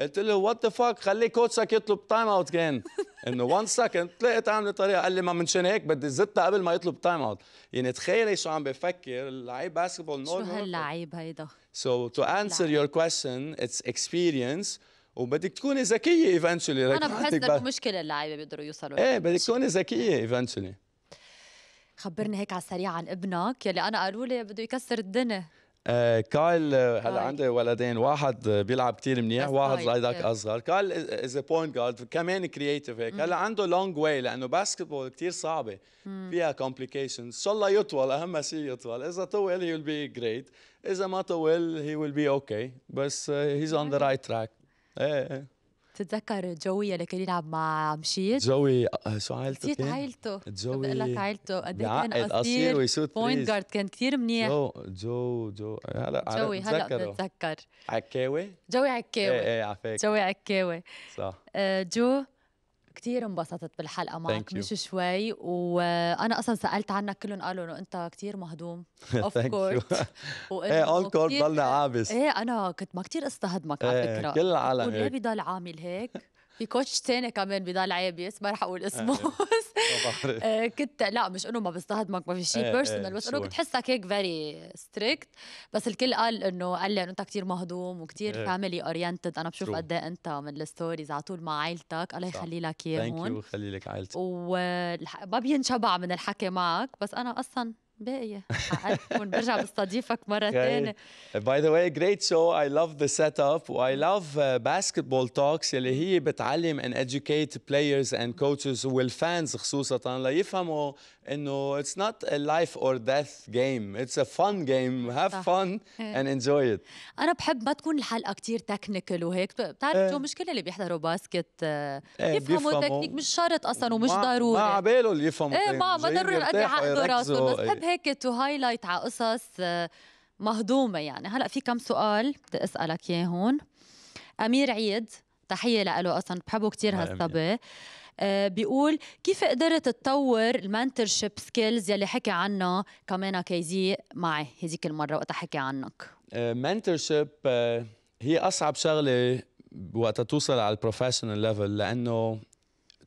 قلت له وات ذا فاك خليه كوتشك يطلب تايم اوت كان انه 1 سكند طلعت عامله طريقه قال لي ما منشان هيك بدي زتها قبل ما يطلب تايم اوت يعني تخيلي شو عم بفكر اللعيب باسكتبول نورمال شو هاللعيب هيدا So to answer your question it's experience وبدك تكوني ذكيه ايفنتشولي انا بحس انه مشكله اللعيبه بيقدروا يوصلوا ايه بدك تكوني ذكيه ايفنتشولي خبرني هيك على السريع عن ابنك يلي انا قالوا لي بده يكسر الدنيا آه، كايل آه، آه، هلا عنده ولدين واحد بيلعب كثير منيح واحد هذاك اصغر كايل از بوينت جارد كمان كرييتيف هيك هلا عنده لونج واي لانه باسكتبول كثير صعبه فيها كومبليكيشن ان شاء الله يطول اهم شيء يطول اذا طول هي ويل بي جريت اذا ما طول هي ويل بي اوكي بس هيز اون ذا رايت تراك ايه, إيه. تتذكر جوي اللي كان يلعب مع مشيت جوي آه، شو عائلته نسيت عائلته جوي بقول لك عائلته قد إيه كان قصير ويشوت بوينت جارد كان كثير منيح جو جو جو هلا جوي هلا بتذكر عكاوي جوي عكاوي ايه ايه عفاك جوي عكاوي صح آه، جو كثير انبسطت بالحلقه معك مش شوي وانا اصلا سالت عنك كلهم قالوا انه انت كثير مهضوم اوف كورت ايه اون كورت ضلنا عابس ايه انا كنت ما كثير استهضمك على إيه، فكره كل العالم ليه بضل عامل هيك في كوتش تاني كمان بضل عابس ما رح اقول اسمه آه. بس آه، كنت لا مش انه ما بيصطدمك ما في شيء بيرسونال إيه، إيه، بس انه كنت حسك هيك فيري ستريكت بس الكل قال انه قال لي انه انت كثير مهضوم وكثير فاميلي اورينتد انا بشوف قد ايه انت من الستوريز على طول مع عائلتك الله يخلي لك اياهم ثانك يو ويخلي لك عائلتك وما بينشبع من الحكي معك بس انا اصلا باقية حقكم برجع بستضيفك مرة ثانية باي ذا واي جريت شو اي لاف ذا سيت اب واي لاف باسكت بول توكس اللي هي بتعلم ان educate بلايرز اند كوتشز والفانز خصوصا ليفهموا انه اتس نوت ا لايف اور ديث جيم اتس ا فن جيم هاف فن اند انجوي ات انا بحب ما تكون الحلقه كثير تكنيكال وهيك بتعرف شو إيه. مشكله اللي بيحضروا باسكت آه، إيه، يفهموا تكنيك مش شرط اصلا ومش ضروري ما عبالهم يفهموا ايه ما ما ضروري إيه، قد يعقدوا راسهم بس بحب هيك تو هايلايت على قصص آه، مهضومه يعني هلا في كم سؤال بدي اسالك اياهم امير عيد تحيه له اصلا بحبه كثير هالصبي آه، بيقول كيف قدرت تطور شيب سكيلز يلي حكي عنها كمان كيزي معي هذيك المره وقت حكي عنك uh, هي اصعب شغله وقت توصل على البروفيشنال ليفل لانه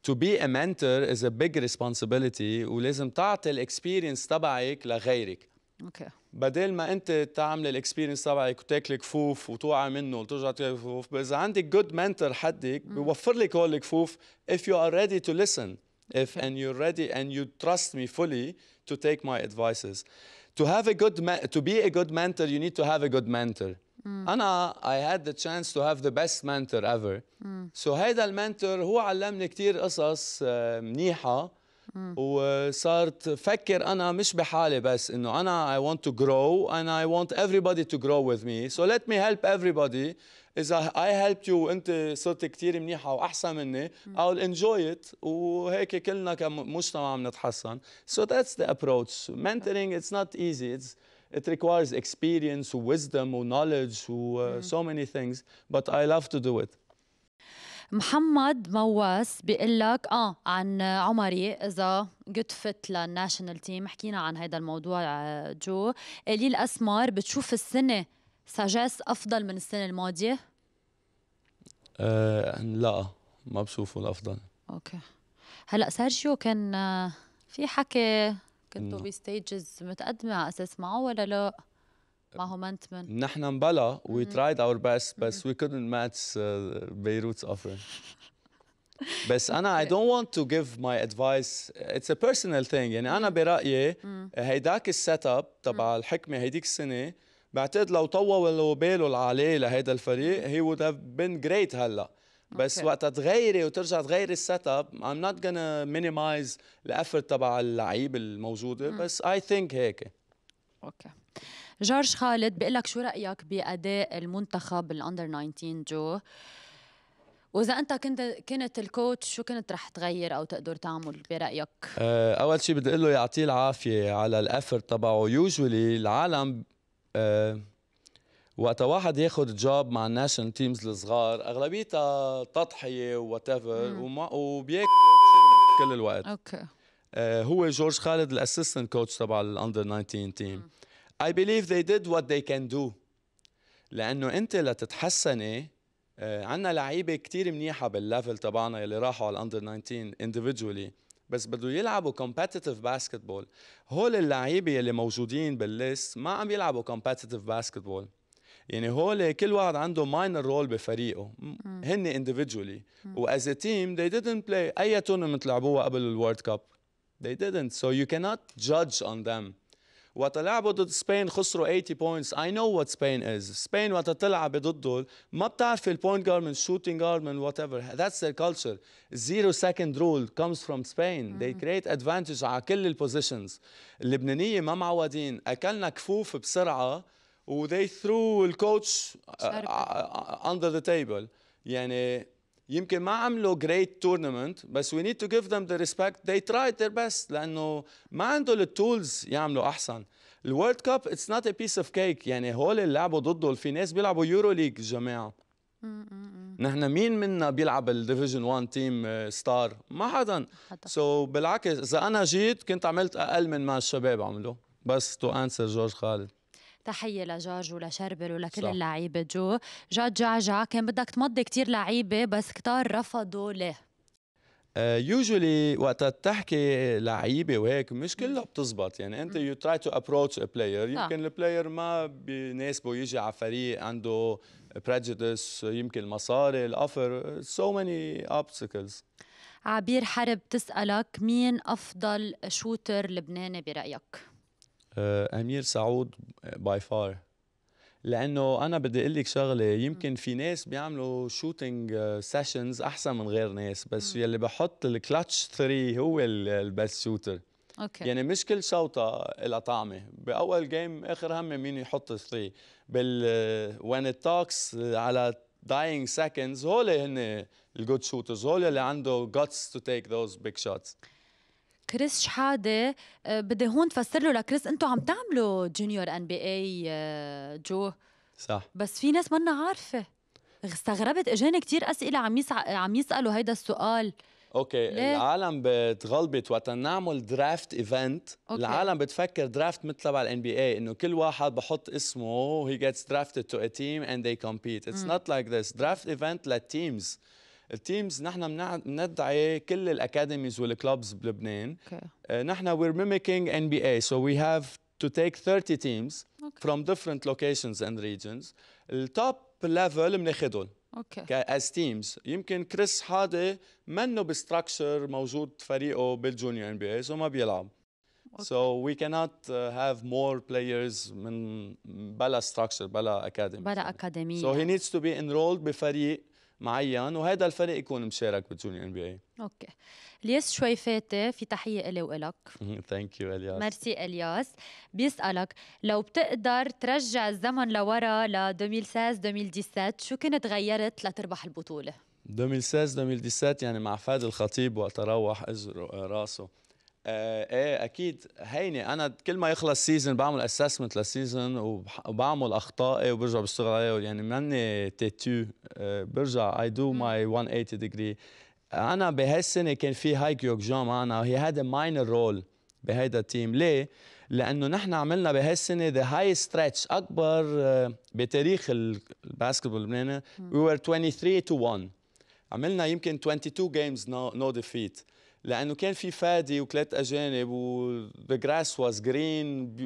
to be a mentor is a big responsibility ولازم تعطي الاكسبيرينس تبعك لغيرك اوكي بدل ما انت تعمل الاكسبيرينس تبعك وتاكل كفوف وتوعى منه وترجع تاكل كفوف اذا عندك جود منتور حدك بيوفر لك هول الكفوف if you are ready to listen if and you're ready and you trust me fully to take my advices to have a good to be a good mentor you need to have a good mentor انا I had the chance to have the best mentor ever mm. so هيدا المنتور هو علمني كثير قصص منيحه Mm. وصارت فكر انا مش بحالي بس انه انا I want to grow and I want everybody to grow with me so let me help everybody اذا I helped you وانت صرت كثير منيحه واحسن مني mm. I'll enjoy it وهيك كلنا كمجتمع عم so that's the approach mentoring it's not easy it's it requires experience wisdom knowledge uh, mm. so many things but I love to do it محمد مواس بيقول لك اه عن عمري اذا جود فت للناشونال تيم حكينا عن هذا الموضوع آه، جو قليل اسمر بتشوف السنه ساجاس افضل من السنه الماضيه أه لا ما بشوفه الافضل اوكي هلا سيرجيو كان آه، في حكي كنتوا نعم. بستيجز متقدمه على اساس معه ولا لا؟ معهم انت من نحن مبلا وي ترايد اور بيست بس وي كودنت ماتش بيروت اوفر بس انا اي دونت ونت تو جيف ماي ادفايس اتس ا بيرسونال ثينج يعني انا برايي هيداك السيت اب تبع الحكمه هيديك السنه بعتقد لو طولوا باله العالي لهيدا الفريق هي وود هاف بين جريت هلا بس okay. وقتها تغيري وترجع تغيري السيت اب ام نوت gonna مينيمايز الافورت تبع اللعيب الموجوده بس اي ثينك هيك اوكي okay. جورج خالد بيقول لك شو رايك باداء المنتخب الاندر 19 جو واذا انت كنت كنت الكوتش شو كنت رح تغير او تقدر تعمل برايك آه، اول شيء بدي اقول له يعطيه العافيه على الافر تبعه يوجولي العالم آه، وقت واحد ياخذ جوب مع الناشونال تيمز الصغار اغلبيتها تضحيه وات ايفر وبياكلوا كل الوقت اوكي آه، هو جورج خالد الاسيستنت كوتش تبع الاندر 19 تيم مم. I believe they did what they can do لأنه أنت لتتحسني آه، عندنا لعيبة كتير منيحة بالليفل تبعنا يلي راحوا على الأندر 19 individually بس بدو يلعبوا competitive basketball هول اللعيبة يلي موجودين بالليست ما عم يلعبوا competitive basketball يعني هول كل واحد عنده ماينر رول بفريقه هن individually واز تيم they didn't play اي tournament لعبوها قبل الورد كاب they didn't so you cannot judge on them وقت لعبوا ضد سبين خسروا 80 بوينتس اي نو وات سبين از سبين وقت تلعب ضدهم ما بتعرفي البوينت جارد من الشوتينج جارد من وات ايفر ذاتس ذير كلتشر زيرو سكند رول كمز فروم سبين ذي كريت ادفانتج على كل البوزيشنز اللبنانيه ما معودين اكلنا كفوف بسرعه وذي ثرو الكوتش اندر ذا تيبل يعني يمكن ما عملوا جريت تورنمنت بس وي نيد تو جيف ذيم ذا ريسبكت ذي ترايد ذير بيست لانه ما عندهم التولز يعملوا احسن الورد كاب اتس نوت ا بيس اوف كيك يعني هول اللي لعبوا ضده في ناس بيلعبوا يورو ليج جماعه نحن مين منا بيلعب الديفيجن 1 تيم ستار ما حدا سو so, بالعكس اذا انا جيت كنت عملت اقل من ما الشباب عملوا بس تو انسر جورج خالد تحيه لجورج ولشربل ولكل اللعيبه جو جاد جعجع كان بدك تمضي كتير لعيبه بس كتار رفضوا ليه يوجولي آه، وقتها تحكي لعيبه وهيك مش كلها بتزبط يعني انت يو تراي تو ابروتش ا بلاير يمكن البلاير ما بيناسبه يجي على فريق عنده بريجيدس يمكن المصاري الاوفر سو ماني اوبستكلز عبير حرب تسالك مين افضل شوتر لبناني برايك آه، امير سعود باي فار لانه انا بدي اقول لك شغله يمكن في ناس بيعملوا شوتينج سيشنز آه، احسن من غير ناس بس يلي بحط الكلتش 3 هو البست شوتر اوكي يعني مش كل شوطه لها طعمه باول جيم اخر هم مين يحط 3 بال وين آه، التوكس على داينج سكندز هول هن الجود شوترز هول اللي عنده جاتس تو تيك ذوز بيج شوتس كريس شحاده آه، بدي هون تفسر له لكريس انتم عم تعملوا جونيور ان بي اي آه، جو صح بس في ناس منا عارفه استغربت اجاني كثير اسئله عم يسع... عم يسالوا هيدا السؤال اوكي ليه؟ العالم بتغلبط وقت نعمل درافت ايفنت العالم بتفكر درافت مثل تبع الان بي اي انه كل واحد بحط اسمه هي جيتس درافتد تو ا تيم اند ذي كومبيت اتس نوت لايك ذس درافت ايفنت للتيمز التيمز نحن بندعي كل الاكاديميز والكلوبز بلبنان آه، نحن وير ميميكينج ان بي اي سو وي هاف تو تيك 30 تيمز فروم ديفرنت لوكيشنز اند ريجنز التوب ليفل بناخذهم اوكي از تيمز يمكن كريس هادي منه بستراكشر موجود فريقه بالجونيور ان بي اي سو ما بيلعب okay. So we cannot uh, have more players من بلا structure بلا academy. بلا academy. So he needs to be enrolled بفريق معين وهذا الفريق يكون مشارك بالجونيور ان بي اي اوكي الياس فاتي في تحيه الي والك ثانك يو الياس ميرسي الياس بيسالك لو بتقدر ترجع الزمن لورا ل 2016 2017 شو كنت غيرت لتربح البطوله 2016 2017 يعني مع فادي الخطيب وقت روح راسه ايه اكيد هيني انا كل ما يخلص سيزون بعمل اسسمنت للسيزون وبعمل اخطائي وبرجع بشتغل عليها يعني ماني آه برجع اي دو ماي 180 ديجري انا بهالسنه كان في هاي كيوك جام معنا هي هاد ماينر رول بهيدا التيم ليه؟ لانه نحن عملنا بهالسنه ذا هاي ستريتش اكبر آه، بتاريخ الباسكتبول اللبناني وي ور 23 تو 1 عملنا يمكن 22 جيمز نو ديفيت no لانه كان في فادي وثلاث اجانب grass was green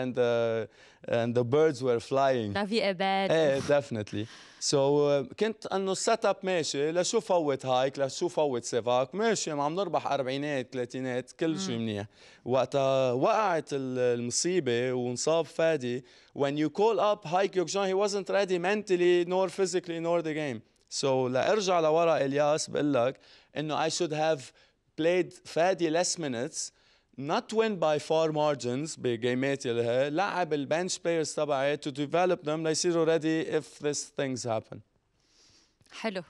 and the, and the birds were flying. ما في اباد ايه ديفنتلي سو so, uh, كنت انه السيت اب ماشي لشو فوت هايك لشو فوت سيفاك ماشي عم نربح اربعينات ثلاثينات كل شيء منيح وقتها وقعت المصيبه وانصاب فادي when you call up هايك جون he wasn't ready mentally nor physically nor the game so لارجع لورا الياس بقول لك انه I should have played فادي less minutes not win by far margins بجيمات اللي هي لعب البنش بلايرز تبعي to develop them ليصيروا ready if these things happen حلو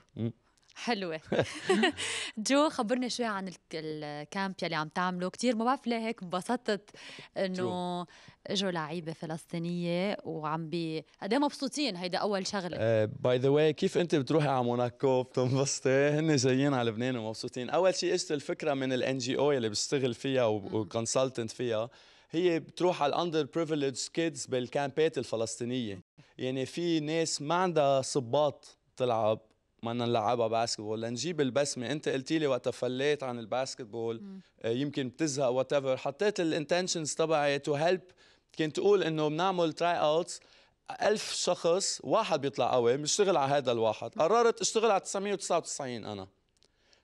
حلوة جو خبرني شوي عن الكامب يلي عم تعمله كتير ما بعرف ليه هيك انبسطت انه اجوا لعيبه فلسطينيه وعم بي قد إيه مبسوطين هيدا اول شغله باي ذا واي كيف انت بتروحي على موناكو بتنبسطي هن جايين على لبنان ومبسوطين اول شيء اجت الفكره من الان جي او اللي بشتغل فيها وكونسلتنت فيها هي بتروح على الاندر بريفليج كيدز بالكامبات الفلسطينيه يعني في ناس ما عندها صباط تلعب بدنا نلعبها باسكتبول لنجيب البسمه انت قلتي لي وقتها فليت عن الباسكتبول آه، يمكن بتزهق وات ايفر حطيت الانتنشنز تبعي تو هيلب كانت تقول انه بنعمل تراي اوتس ألف شخص واحد بيطلع قوي بنشتغل على هذا الواحد قررت اشتغل على 999 انا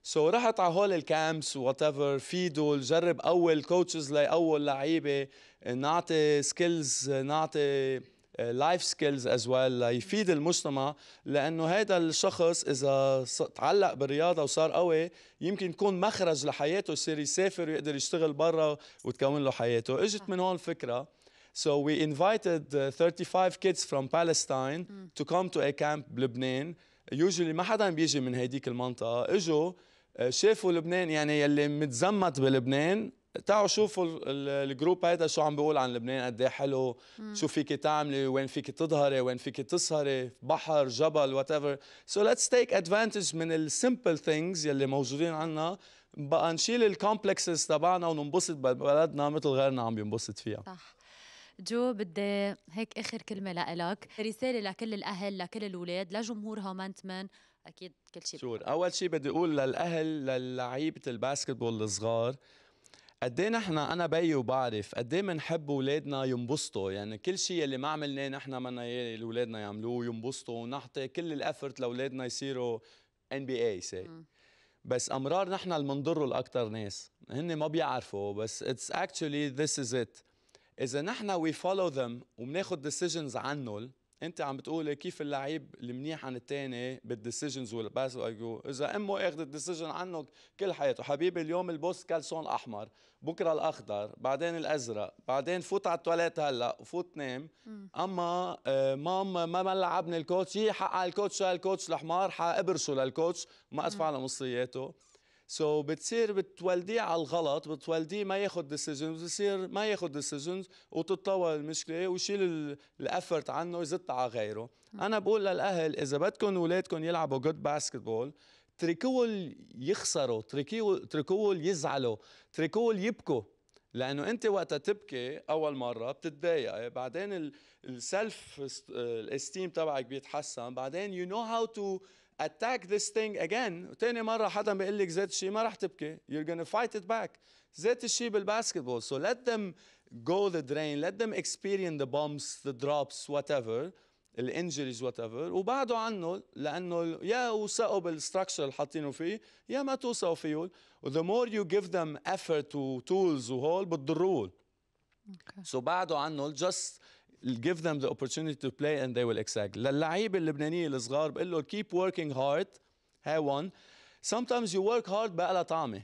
سو so, رحت على هول الكامبس وات ايفر دول جرب اول كوتشز لاول لعيبه نعطي سكيلز نعطي لايف سكيلز از ويل ليفيد المجتمع لانه هذا الشخص اذا تعلق بالرياضه وصار قوي يمكن يكون مخرج لحياته يصير يسافر ويقدر يشتغل برا وتكون له حياته اجت من هون الفكره So we invited uh, 35 kids from Palestine mm. to come to a camp بلبنان. Usually ما حدا بيجي من هيديك المنطقة. اجوا آه، شافوا لبنان يعني يلي متزمت بلبنان تعالوا شوفوا الجروب هيدا شو عم بيقول عن لبنان قد ايه حلو مم. شو فيك تعملي وين فيك تظهري وين فيك تسهري بحر جبل وات ايفر سو ليتس تيك ادفانتج من السمبل ثينجز يلي موجودين عنا بقى نشيل الكومبلكسز تبعنا وننبسط ببلدنا مثل غيرنا عم بينبسط فيها صح جو بدي هيك اخر كلمه لإلك رساله لكل الاهل لكل الاولاد لجمهور هامنتمن اكيد كل شيء شور اول شيء بدي اقول للاهل للعيبه الباسكتبول الصغار قد ايه نحن انا بي وبعرف قد ايه بنحب اولادنا ينبسطوا يعني كل شيء اللي ما عملناه نحن بدنا اياه لاولادنا يعملوه ينبسطوا ونعطي كل الافورت لاولادنا يصيروا ان بي اي سي بس امرار نحن اللي بنضره الاكثر ناس هن ما بيعرفوا بس اتس اكشولي ذس از ات اذا نحن وي فولو ذم وبناخذ ديسيجنز عنهم انت عم بتقولي كيف اللعيب المنيح عن الثاني بالديسيجنز والباس اذا امه اخذت ديسيجن عنك كل حياته حبيبي اليوم البوس كالسون احمر بكره الاخضر بعدين الازرق بعدين فوت على التواليت هلا وفوت نام اما آه، مام ما لعبني الكوتش هي حق على الكوتش الكوتش الحمار حابرشه للكوتش ما ادفع له مصرياته سو so بتصير بتولديه على الغلط بتولديه ما ياخذ ديسيجنز بتصير ما ياخذ ديسيجنز وتتطور المشكله إيه، ويشيل الافورت عنه يزت على غيره انا بقول للاهل اذا بدكم اولادكم يلعبوا جود باسكتبول تركوه يخسروا تركوه تركوه يزعلوا تركوه يبكوا لانه انت وقتها تبكي اول مره بتتضايق بعدين السلف الاستيم تبعك بيتحسن بعدين يو نو هاو تو attack this thing again وتاني مرة حدا بيقول لك ذات الشيء ما رح تبكي you're gonna fight it back ذات الشيء بالباسكتبول so let them go the drain let them experience the bumps the drops whatever الانجريز injuries whatever وبعدوا عنه لانه يا وثقوا بالستراكشر اللي حاطينه فيه يا ما توثقوا فيه the more you give them effort tools وهول بتضرول اوكي okay. سو so بعدوا عنه just give them the opportunity to play and they will excel للعيبه اللبنانيه الصغار بقول له keep working hard هاي one sometimes you work hard بقى لها طعمه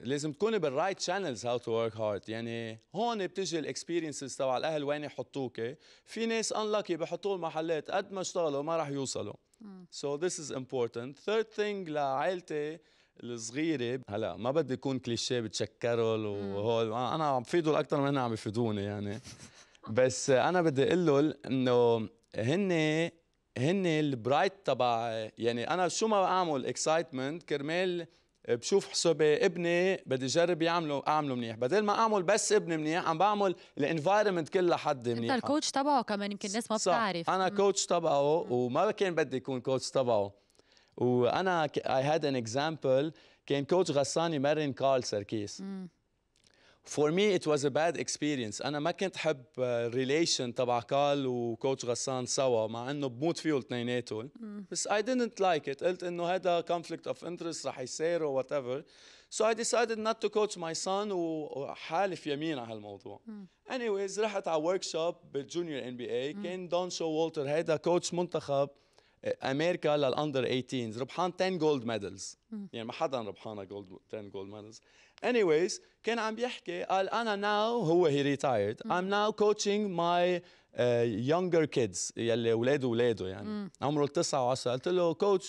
لازم تكوني بالرايت شانلز هاو تو ورك هارد يعني هون بتجي الاكسبيرينسز تبع الاهل وين يحطوك في ناس انلاكي بحطوه محلات قد ما اشتغلوا ما راح يوصلوا سو ذس از امبورتنت ثيرد ثينج لعائلتي الصغيره هلا ما بدي اكون كليشيه بتشكرل وهول انا عم بفيدوا اكثر من انا عم بفيدوني يعني بس انا بدي اقول لهم انه هن هن البرايت تبع يعني انا شو ما اعمل اكسايتمنت كرمال بشوف حسابي ابني بدي اجرب يعمله اعمله منيح بدل ما اعمل بس ابني منيح عم بعمل الانفايرمنت كله حد منيح انت الكوتش تبعه كمان يمكن الناس ما بتعرف انا كوتش تبعه وما كان بدي يكون كوتش تبعه وانا اي هاد ان اكزامبل كان كوتش غسان يمرن كارل سركيس فور مي ات واز ا باد اكسبيرينس انا ما كنت حب الريليشن آه، تبع كال وكوتش غسان سوا مع انه بموت فيه الاثنيناتهم بس اي didnt لايك ات قلت انه هذا كونفليكت اوف انترست رح يصير وات ايفر سو اي ديسايدد نوت تو كوتش ماي سون وحالف يمين على هالموضوع اني وايز رحت على ورك شوب بالجونيور ان بي اي كان دون شو والتر هذا كوتش منتخب آه، امريكا للاندر 18 ربحان 10 جولد ميدلز يعني ما حدا ربحانه جولد 10 جولد ميدلز Anyways, كان عم بيحكي قال أنا now هو he retired. I'm now coaching my uh, younger kids يلي ولاده ولاده يعني عمره تسعة وعشرة قلت له coach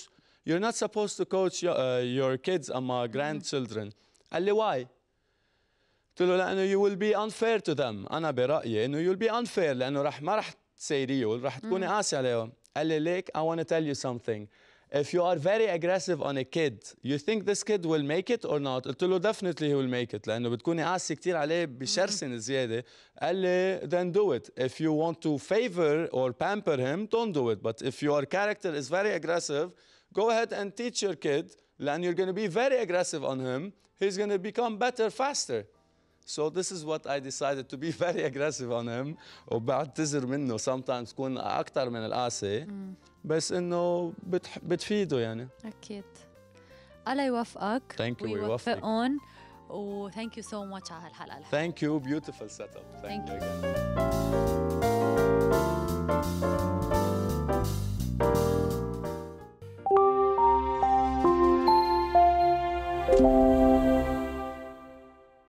you're not supposed to coach your, uh, kids and my grandchildren. Mm. قال لي why؟ قلت له لأنه you will be unfair to them. أنا برأيي إنه you'll be unfair لأنه رح ما رح تسيريه رح تكوني قاسي عليهم. قال لي ليك I want to tell you something if you are very aggressive on a kid you think this kid will make it or not قلت له definitely he will make it لانه بتكوني قاسي كثير عليه بشرسن زياده قال لي then do it if you want to favor or pamper him don't do it but if your character is very aggressive go ahead and teach your kid لان you're going to be very aggressive on him he's going to become better faster so this is what I decided to be very aggressive on him وبعتذر منه sometimes تكون أكثر من القاسي بس إنه بتح... بتفيده يعني أكيد الله يوفقك Thank you ويوفقهم و thank you so much على هالحلقة الحلقة Thank you beautiful setup Thank, thank you, you.